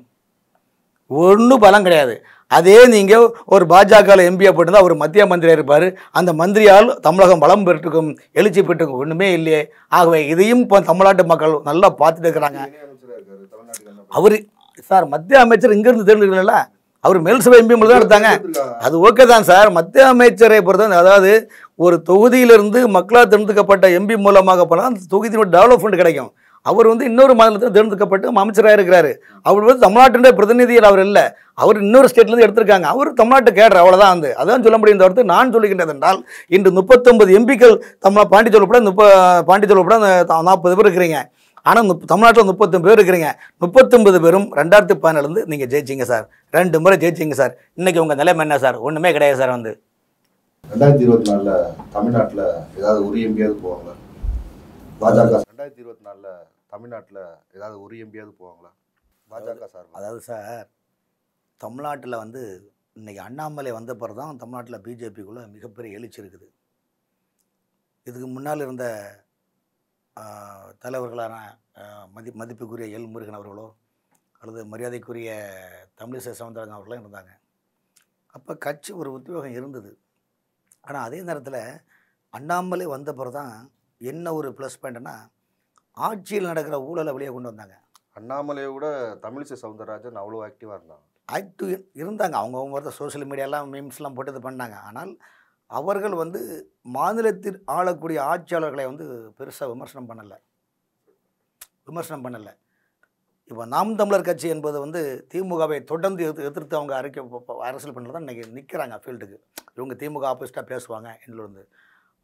ஒன்றும் பலம் கிடையாது அதே நீங்கள் ஒரு பாஜக எம்பியாக போட்டிருந்தால் அவர் மத்திய மந்திரியாக இருப்பார் அந்த மந்திரியால் தமிழகம் வளம் பெற்றுக்கும் எழுச்சி பெற்றுக்கும் ஒன்றுமே இல்லையே ஆகவே இதையும் இப்போ தமிழ்நாட்டு மக்கள் நல்லா பார்த்துட்டு இருக்கிறாங்க அவர் சார் மத்திய அமைச்சர் இங்கேருந்து தெரிஞ்சுக்கல அவர் மேல்சபை எம்பி மட்டும் தான் எடுத்தாங்க அது ஓகே தான் சார் மத்திய அமைச்சரை பொறுத்த அதாவது ஒரு தொகுதியிலிருந்து மக்களால் தேர்ந்தெடுக்கப்பட்ட எம்பி மூலமாக போனால் தொகுதியினுடைய டெவலப்மெண்ட் கிடைக்கும் அவர் வந்து இன்னொரு மாநிலத்தில் தேர்ந்தெடுக்கப்பட்டு அமைச்சராக இருக்கிறாரு அவர் வந்து தமிழ்நாட்டினுடைய பிரதிநிதிகள் அவர் இல்லை அவர் இன்னொரு ஸ்டேட்லேருந்து எடுத்திருக்காங்க அவர் தமிழ்நாட்டு கேடுற அவ்வளோதான் வந்து அதான் சொல்ல முடியும் தவிர்த்து நான் சொல்லுகின்றது என்றால் இன்று முப்பத்தொன்பது எம்பிக்கள் தமிழ் பாண்டிச்சோல் முப்ப பாண்டிச்சோல் நாற்பது பேர் இருக்கிறீங்க ஆனால் முப் தமிழ்நாட்டில் முப்பத்தொம்பது பேர் இருக்கிறீங்க முப்பத்தொம்பது பேரும் ரெண்டாயிரத்து பதினேழுலேருந்து நீங்கள் ஜெயிச்சிங்க சார் ரெண்டு முறை ஜெயிச்சிங்க சார் இன்றைக்கி உங்கள் நிலைமை என்ன சார் ஒன்றுமே கிடையாது சார் வந்து ரெண்டாயிரத்தி இருபத்தி நாலில் தமிழ்நாட்டில் ஏதாவது ஒரு எம்பியாவது போவாங்க பாஜக ரெண்டாயிரத்தி இருபத்தி நாலில் தமிழ்நாட்டில் ஏதாவது ஒரு எம்பியாவது போவாங்களா பாஜக சார் அதாவது சார் தமிழ்நாட்டில் வந்து இன்றைக்கி அண்ணாமலை வந்த பிறகு தான் தமிழ்நாட்டில் பிஜேபிக்குள்ளே மிகப்பெரிய எழுச்சி இருக்குது இதுக்கு முன்னால் இருந்த தலைவர்களான மதி மதிப்புக்குரிய எல் முருகன் அவர்களோ அல்லது மரியாதைக்குரிய தமிழிசை சவுந்தரராஜன் அவர்களும் இருந்தாங்க அப்போ கட்சி ஒரு உத்வேகம் இருந்தது ஆனால் அதே நேரத்தில் அண்ணாமலை வந்த பிறகு தான் என்ன ஒரு ப்ளஸ் பாயிண்ட்னா ஆட்சியில் நடக்கிற ஊழலை வெளியே கொண்டு வந்தாங்க அண்ணாமலையை கூட தமிழிசை சவுந்தரராஜன் அவ்வளோ ஆக்டிவாக இருந்தாங்க ஆக்டிவ் இருந்தாங்க அவங்க அவங்க ஒருத்தர் சோசியல் மீடியாலாம் மீம்ஸ்லாம் போட்டு இது பண்ணாங்க ஆனால் அவர்கள் வந்து மாநிலத்தில் ஆளக்கூடிய ஆட்சியாளர்களை வந்து பெருசாக விமர்சனம் பண்ணலை விமர்சனம் பண்ணலை இப்போ நாம் தமிழர் கட்சி என்பது வந்து திமுகவை தொடர்ந்து எதிர்த்து எதிர்த்து அவங்க அறிக்கை அரசியல் பண்ணுறது தான் இன்றைக்கி நிற்கிறாங்க ஃபீல்டுக்கு இவங்க திமுக ஆப்போசிட்டாக பேசுவாங்க இருந்து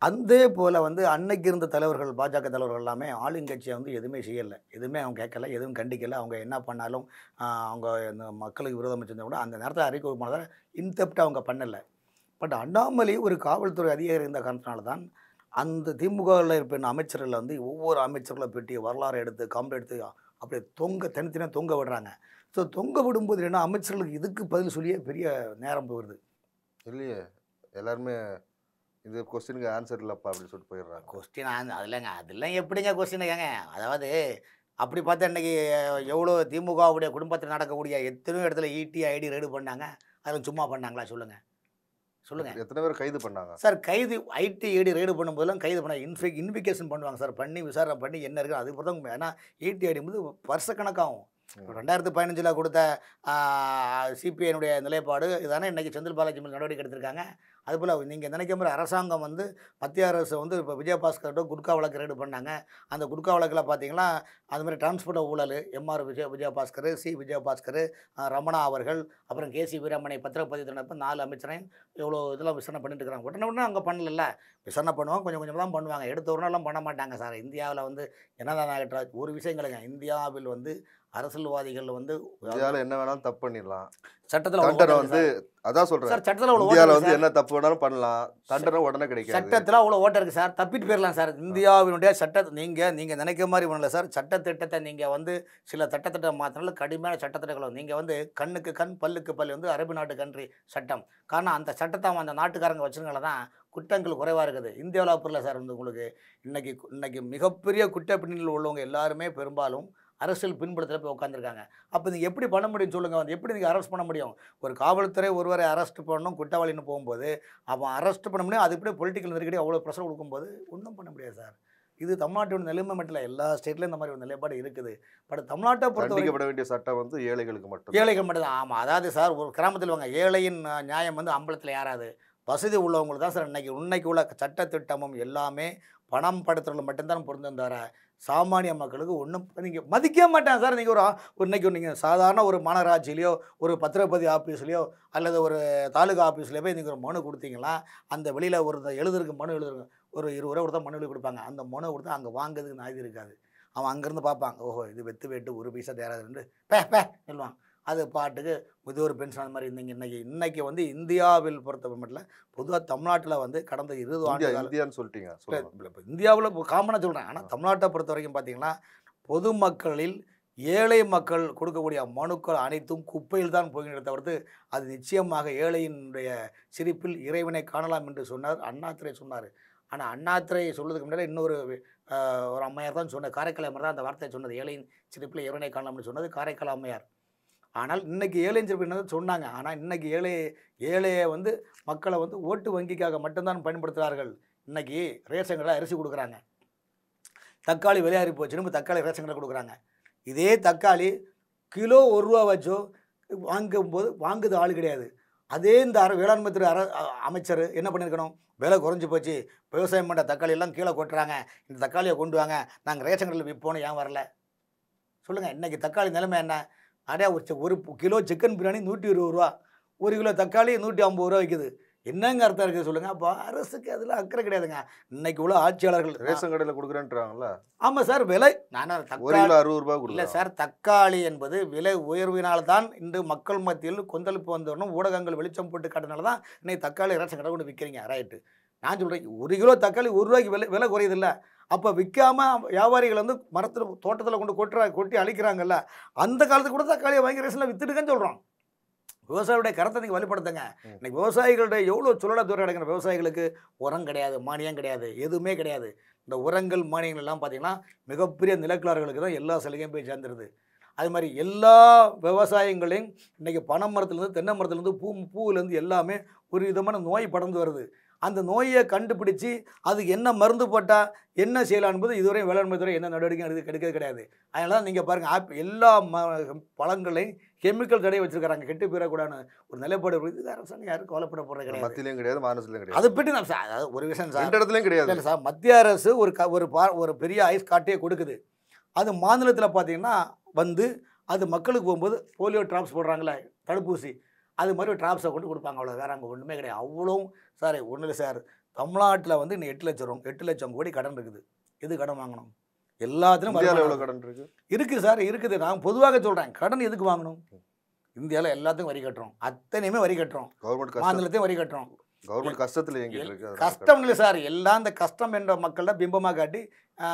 அதே போல் வந்து அன்னைக்கு இருந்த தலைவர்கள் பாஜக தலைவர்கள் எல்லாமே ஆளுங்கட்சியை வந்து எதுவுமே செய்யலை எதுவுமே அவங்க கேட்கல எதுவும் கண்டிக்கலை அவங்க என்ன பண்ணாலும் அவங்க இந்த மக்களுக்கு விரோதம் வச்சுருந்தா கூட அந்த நேரத்தில் அறிக்கை போனதால் இன்செப்ட் அவங்க பண்ணலை பட் அண்ணாமலை ஒரு காவல்துறை அதிகாரி இருந்த காரணத்தினால தான் அந்த திமுகவில் இருப்பின் அமைச்சர்களில் வந்து ஒவ்வொரு அமைச்சர்களை பெட்டி வரலாறு எடுத்து கம்பெனி எடுத்து அப்படியே தொங்க தனித்தனியாக தொங்க விடுறாங்க ஸோ தொங்க விடும்போது என்ன அமைச்சர்களுக்கு இதுக்கு பதில் சொல்லியே பெரிய நேரம் போயிடுது இல்லையே எல்லாருமே இந்த கொஸ்டினுக்கு ஆன்சர் இல்லைப்பா அப்படின்னு சொல்லிட்டு போயிடுறாங்க கொஸ்டின் அதுலங்க அதெல்லாம் எப்படிங்க கொஸ்டின் கேங்க அதாவது அப்படி பார்த்தா இன்றைக்கி எவ்வளோ திமுகவுடைய குடும்பத்தில் நடக்கக்கூடிய எத்தனையோ இடத்துல ஈட்டி ஐடி ரெய்டு பண்ணாங்க அதில் சும்மா பண்ணாங்களா சொல்லுங்கள் சொல்லுங்கள் எத்தனை பேர் கைது பண்ணாங்க சார் கைது ஐடி ஐடி ரெய்டு பண்ணும்போதெல்லாம் கைது பண்ணாங்க இன்ஃபெக் இன்விகேஷன் பண்ணுவாங்க சார் பண்ணி விசாரணை பண்ணி என்ன இருக்குது அதுக்கு தான் ஏன்னா ஐடி ஐடி வந்து வருஷக்கணக்காகும் ரெண்டாயிரத்து பதினஞ்சில் கொடுத்த சிபிஐனுடைய நிலைப்பாடு இதானே இன்றைக்கி செந்தில் பாலாஜி மேல் நடவடிக்கை எடுத்திருக்காங்க அதுபோல் நீங்கள் நினைக்கிற மாதிரி அரசாங்கம் வந்து மத்திய அரசு வந்து இப்போ விஜயபாஸ்கர்ட்டும் குட்கா வழக்கு ரெடி பண்ணாங்க அந்த குட்கா வழக்கில் பார்த்தீங்கன்னா அதுமாதிரி டிரான்ஸ்போர்ட் ஊழல் எம்ஆர் விஜய விஜயபாஸ்கர் சி விஜயபாஸ்கர் ரமணா அவர்கள் அப்புறம் கே சி வீரமணி பத்திரப்பதிவு தினப்போ நாலு அமைச்சரையும் இவ்வளோ இதெல்லாம் விசாரணை பண்ணிட்டு இருக்கிறாங்க உடனே உடனே அங்கே பண்ணல விசாரணை பண்ணுவோம் கொஞ்சம் கொஞ்சமாக தான் பண்ணுவாங்க எடுத்த உடனே பண்ண மாட்டாங்க சார் இந்தியாவில் வந்து என்னதான் ஒரு விஷயங்களுங்க இந்தியாவில் வந்து அரசியல்வாதிகள் வந்து இந்தியாவில் என்ன வேணாலும் தப்பு பண்ணிடலாம் சட்டத்தில் தண்டனை வந்து அதான் சொல்கிறேன் சார் சட்டத்தில் அவ்வளோ இந்தியாவில் வந்து என்ன தப்பு வேணாலும் பண்ணலாம் தண்டனை உடனே கிடைக்கும் சட்டத்தில் அவ்வளோ ஓட்டம் இருக்குது சார் தப்பிட்டு போயிடலாம் சார் இந்தியாவினுடைய சட்டத்தை நீங்கள் நீங்கள் நினைக்கிற மாதிரி ஒன்றும் இல்லை சார் சட்டத்திட்டத்தை நீங்கள் வந்து சில சட்டத்திட்டம் மாற்றினாலும் கடுமையான சட்டத்திட்டங்களும் நீங்கள் வந்து கண்ணுக்கு கண் பல்லுக்கு பல் வந்து அரபு நாட்டு கண்ட்ரி சட்டம் காரணம் அந்த சட்டத்தை அந்த நாட்டுக்காரங்க வச்சுருங்கள தான் குற்றங்கள் குறைவாக இருக்குது இந்தியாவில் பொருளை சார் வந்து உங்களுக்கு இன்றைக்கி இன்றைக்கி மிகப்பெரிய குற்ற உள்ளவங்க எல்லாருமே பெரும்பாலும் அரசியல் பின்படுத்தல போய் உட்காந்துருக்காங்க அப்போ நீங்கள் எப்படி பண்ண முடியும் சொல்லுங்கள் வந்து எப்படி நீங்கள் அரெஸ்ட் பண்ண முடியும் ஒரு காவல்துறை ஒருவரை அரெஸ்ட் பண்ணணும் குற்றவாளின்னு போகும்போது அவன் அரெஸ்ட் பண்ண முடியும் அது எப்படி பொலிட்டிக்கல் நெருக்கடி அவ்வளோ ப்ரெஷர் கொடுக்கும்போது ஒன்றும் பண்ண முடியாது சார் இது தமிழ்நாட்டோட நிலைமை மட்டும் இல்லை எல்லா ஸ்டேட்லையும் இந்த மாதிரி ஒரு நிலைப்பாடு இருக்குது பட் தமிழ்நாட்டை பொறுத்தவரைக்கப்பட வேண்டிய சட்டம் வந்து ஏழைகளுக்கு மட்டும் ஏழைகள் மட்டும் தான் ஆமாம் அதாவது சார் ஒரு கிராமத்தில் வாங்க ஏழையின் நியாயம் வந்து அம்பலத்தில் யாராது வசதி உள்ளவங்களுக்கு தான் சார் இன்னைக்கு இன்னைக்கு உள்ள சட்ட திட்டமும் எல்லாமே பணம் படுத்துறவங்களுக்கு மட்டும்தான் பொருந்தும் தவிர சாமானிய மக்களுக்கு ஒன்றும் நீங்கள் மதிக்க மாட்டாங்க சார் நீங்கள் ஒரு இன்னைக்கு நீங்கள் சாதாரண ஒரு மாநகராட்சியிலையோ ஒரு பத்திரப்பதி ஆஃபீஸ்லேயோ அல்லது ஒரு தாலுகா ஆஃபீஸ்லேயோ போய் நீங்கள் ஒரு மனு கொடுத்தீங்களா அந்த வெளியில் ஒரு எழுதுருக்கு மனு எழுதுருக்கு ஒரு இருபது ரூபா கொடுத்தா மனு எழுதி கொடுப்பாங்க அந்த மனு கொடுத்தா அங்கே வாங்குறதுக்கு நாதி இருக்காது அவன் அங்கேருந்து பார்ப்பாங்க ஓஹோ இது வெத்து வெட்டு ஒரு பைசா தேராதுன்னு பே பே சொல்லுவான் அது பாட்டுக்கு முதியோர் பென்ஷன் அந்த மாதிரி இருந்தீங்க இன்னைக்கு இன்றைக்கி வந்து இந்தியாவில் பொறுத்த மட்டும் பொதுவாக தமிழ்நாட்டில் வந்து கடந்த இருபது ஆண்டு சொல்லிட்டீங்க இந்தியாவில் காமனாக சொல்கிறேன் ஆனால் தமிழ்நாட்டை பொறுத்த வரைக்கும் பார்த்தீங்கன்னா பொதுமக்களில் ஏழை மக்கள் கொடுக்கக்கூடிய மனுக்கள் அனைத்தும் குப்பையில் தான் போகின்ற தவிர்த்து அது நிச்சயமாக ஏழையினுடைய சிரிப்பில் இறைவனை காணலாம் என்று சொன்னார் அண்ணாத்திரை சொன்னார் ஆனால் அண்ணாத்திரை சொல்றதுக்கு முன்னாடி இன்னொரு ஒரு அம்மையார் தான் சொன்னார் காரைக்கால் அம்மையார் தான் அந்த வார்த்தையை சொன்னது ஏழையின் சிரிப்பில் இறைவனை காணலாம்னு சொன்னது காரைக்கால் அம்மையார் ஆனால் இன்றைக்கி ஏழைன்னு சொல்லி சொன்னாங்க ஆனால் இன்றைக்கி ஏழை ஏழையை வந்து மக்களை வந்து ஓட்டு வங்கிக்காக மட்டும்தான் பயன்படுத்துகிறார்கள் இன்றைக்கி ரேஷன் அரிசி கொடுக்குறாங்க தக்காளி விளையாறி போச்சு நம்ம தக்காளி ரேஷன் கொடுக்குறாங்க இதே தக்காளி கிலோ ஒரு ரூபா வச்சோ வாங்கும்போது வாங்குது ஆள் கிடையாது அதே இந்த அர வேளாண்மை துறை அர அமைச்சர் என்ன பண்ணியிருக்கணும் விலை குறைஞ்சி போச்சு விவசாயம் பண்ணுற தக்காளி எல்லாம் கீழே கொட்டுறாங்க இந்த தக்காளியை கொண்டு வாங்க நாங்கள் ரேஷன் கடையில் விற்போன்னு ஏன் வரல சொல்லுங்கள் இன்றைக்கி தக்காளி நிலைமை என்ன ஆனால் ஒரு ஒரு கிலோ சிக்கன் பிரியாணி நூற்றி இருபது ரூபா ஒரு கிலோ தக்காளி நூற்றி ஐம்பது ரூபா விற்குது என்னங்க அர்த்தம் இருக்குது சொல்லுங்கள் அப்போ அரசுக்கு அதில் அக்கறை கிடையாதுங்க இன்னைக்கு உள்ள ஆட்சியாளர்கள் ரேஷன் கடையில் கொடுக்குறேன்றாங்களா ஆமாம் சார் விலை நான் ஒரு கிலோ அறுபது ரூபா இல்லை சார் தக்காளி என்பது விலை உயர்வினால்தான் இன்று மக்கள் மத்தியில் கொந்தளிப்பு வந்தோடனும் ஊடகங்கள் வெளிச்சம் போட்டு காட்டினால தான் இன்னைக்கு தக்காளி ரேஷன் கடை கொண்டு விற்கிறீங்க ரைட்டு நான் சொல்கிறேன் ஒரு கிலோ தக்காளி ஒரு ரூபாய்க்கு விலை விலை இல்லை அப்போ விற்காமல் வியாபாரிகள் வந்து மரத்தில் தோட்டத்தில் கொண்டு கொட்டுற கொட்டி அழிக்கிறாங்கல்ல அந்த காலத்துக்கு கூட தக்காளியை வாங்கி ரேஷனில் விற்றுடுங்கன்னு சொல்கிறோம் விவசாயியுடைய கரத்தை நீங்கள் வலுப்படுத்துங்க இன்னைக்கு விவசாயிகளுடைய எவ்வளோ சுழலை தூரம் கிடைக்கிற விவசாயிகளுக்கு உரம் கிடையாது மானியம் கிடையாது எதுவுமே கிடையாது இந்த உரங்கள் மானியங்கள் எல்லாம் பார்த்தீங்கன்னா மிகப்பெரிய நிலக்கிழார்களுக்கு தான் எல்லா சிலையும் போய் சேர்ந்துருது அது மாதிரி எல்லா விவசாயங்களையும் இன்றைக்கி பனை மரத்துலேருந்து தென்னை மரத்துலேருந்து பூ பூவிலேருந்து எல்லாமே ஒரு விதமான நோய் படர்ந்து வருது அந்த நோயை கண்டுபிடிச்சு அதுக்கு என்ன மருந்து போட்டால் என்ன செய்யலாம் என்பது இதுவரை வேளாண்மை துறை என்ன நடவடிக்கை எடுக்க கிடைக்கிறது கிடையாது அதனால தான் நீங்கள் பாருங்கள் ஆப் எல்லா ம பழங்களையும் கெமிக்கல் தடை வச்சுருக்காங்க கெட்டு போயிடக்கூடாதுன்னு ஒரு நிலைப்பாடு இருக்குது அரசாங்கம் யாரும் கவலைப்பட போகிறது கிடையாது கிடையாது மாநிலத்திலையும் கிடையாது அதை பற்றி நான் சார் ஒரு விஷயம் சார் இடத்துலையும் கிடையாது இல்லை சார் மத்திய அரசு ஒரு க ஒரு பா ஒரு பெரிய ஐஸ் காட்டே கொடுக்குது அது மாநிலத்தில் பார்த்தீங்கன்னா வந்து அது மக்களுக்கு போகும்போது போலியோ ட்ராப்ஸ் போடுறாங்களே தடுப்பூசி அது மாதிரி ட்ராப்ஸை கொண்டு கொடுப்பாங்க அவ்வளோ வேறு அங்கே ஒன்றுமே கிடையாது அவ்வளோ சார் ஒன்றும் இல்லை சார் தமிழ்நாட்டில் வந்து இன்னும் எட்டு லட்சம் எட்டு லட்சம் கோடி கடன் இருக்குது எது கடன் வாங்கணும் எல்லாத்திலும் எவ்வளோ கடன் இருக்குது இருக்குது சார் இருக்குது நான் பொதுவாக சொல்கிறேன் கடன் எதுக்கு வாங்கணும் இந்தியாவில் எல்லாத்துக்கும் வரி கட்டுறோம் அத்தனையுமே வரி கட்டுறோம் மாநிலத்தையும் வரி கட்டுறோம் கவர்மெண்ட் கஷ்டத்தில் இயங்கிட்டு கஷ்டம் இல்லை சார் எல்லாம் இந்த கஷ்டம் என்ற மக்கள்கிட்ட பிம்பமாக காட்டி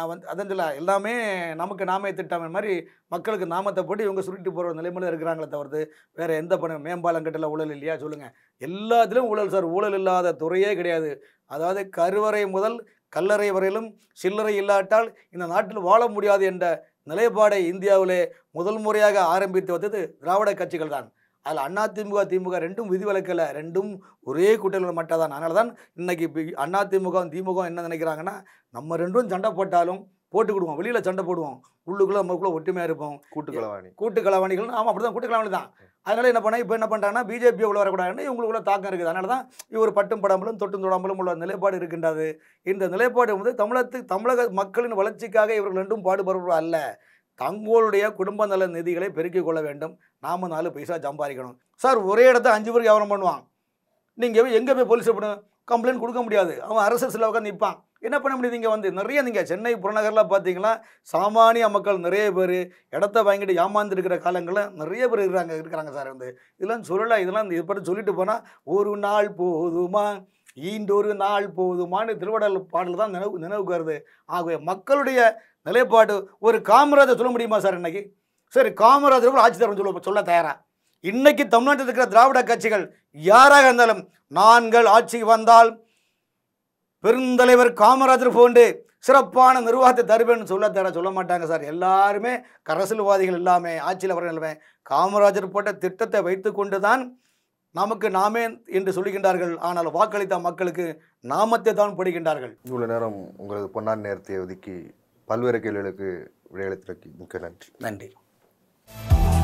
வந்து அதான் சொல்ல எல்லாமே நமக்கு நாமே திட்டம் மாதிரி மக்களுக்கு நாமத்தை போட்டு இவங்க சுருட்டி போகிற நிலைமையில இருக்கிறாங்களே தவிர்த்து வேறு எந்த பணம் மேம்பாலங்கட்டில் ஊழல் இல்லையா சொல்லுங்கள் எல்லாத்திலும் ஊழல் சார் ஊழல் இல்லாத துறையே கிடையாது அதாவது கருவறை முதல் கல்லறை வரையிலும் சில்லறை இல்லாட்டால் இந்த நாட்டில் வாழ முடியாது என்ற நிலைப்பாடை இந்தியாவிலே முதல் முறையாக ஆரம்பித்து வந்தது திராவிட கட்சிகள் தான் அதில் அதிமுக திமுக ரெண்டும் விதிவிலக்கில் ரெண்டும் ஒரே கூட்டணியில் மட்டும் தான் அதனால தான் இன்றைக்கி அதிமுக திமுக என்ன நினைக்கிறாங்கன்னா நம்ம ரெண்டும் சண்டை போட்டாலும் போட்டு கொடுவோம் வெளியில் சண்டை போடுவோம் உள்ளுக்குள்ளே நம்மளுக்குள்ளே ஒற்றுமையாக இருப்போம் கூட்டு கலவாணி கூட்டு கலவாணிகள் ஆமாம் அப்படி தான் கூட்டு கலவாணி தான் அதனால் என்ன பண்ணால் இப்போ என்ன பண்ணுறாங்கன்னா பிஜேபி உள்ள வரக்கூடாதுன்னு இவங்களுக்குள்ள தாக்கம் இருக்குது அதனால தான் இவர் பட்டும் படாமலும் தொட்டும் தொடாமலும் உள்ள நிலைப்பாடு இருக்கின்றது இந்த நிலைப்பாடு வந்து தமிழத்து தமிழக மக்களின் வளர்ச்சிக்காக இவர்கள் ரெண்டும் பாடுபடுவோம் அல்ல தங்களுடைய குடும்ப நல நிதிகளை பெருக்கிக் கொள்ள வேண்டும் நாம நாலு பைசா சம்பாதிக்கணும் சார் ஒரே இடத்த அஞ்சு பேருக்கு வியாபாரம் பண்ணுவான் நீங்கள் எங்கே போய் போலீஸ் எப்படி கம்ப்ளைண்ட் கொடுக்க முடியாது அவன் அரசு சில உட்காந்து நிற்பான் என்ன பண்ண முடியுது இங்கே வந்து நிறைய நீங்கள் சென்னை புறநகரில் பார்த்தீங்கன்னா சாமானிய மக்கள் நிறைய பேர் இடத்த வாங்கிட்டு ஏமாந்துருக்கிற காலங்களில் நிறைய பேர் இருக்கிறாங்க இருக்கிறாங்க சார் வந்து இதெல்லாம் சொல்லலாம் இதெல்லாம் இது பற்றி சொல்லிட்டு போனால் ஒரு நாள் போதுமா ஈண்டொரு நாள் போதுமான்னு திருவடல் பாடல் தான் நினைவு நினைவுக்கு வருது ஆகவே மக்களுடைய நிலைப்பாடு ஒரு காமராஜர் சொல்ல முடியுமா சார் இன்னைக்கு சரி காமராஜர் கூட ஆட்சி தரம் சொல்ல சொல்ல தயாரா இன்னைக்கு தமிழ்நாட்டில் இருக்கிற திராவிட கட்சிகள் யாராக இருந்தாலும் நாங்கள் ஆட்சிக்கு வந்தால் பெருந்தலைவர் காமராஜர் போன்று சிறப்பான நிர்வாகத்தை தருவேன்னு சொல்ல தேட சொல்ல மாட்டாங்க சார் எல்லாருமே அரசியல்வாதிகள் எல்லாமே ஆட்சியில் வர நிலைமை காமராஜர் போட்ட திட்டத்தை வைத்து கொண்டு தான் நமக்கு நாமே என்று சொல்லுகின்றார்கள் ஆனால் வாக்களித்த மக்களுக்கு நாமத்தை தான் படுகின்றார்கள் இவ்வளோ நேரம் உங்களது பொன்னான் நேரத்தை ஒதுக்கி பல்வேறு கேள்விகளுக்கு விடையளித்திருக்கு மிக்க நன்றி நன்றி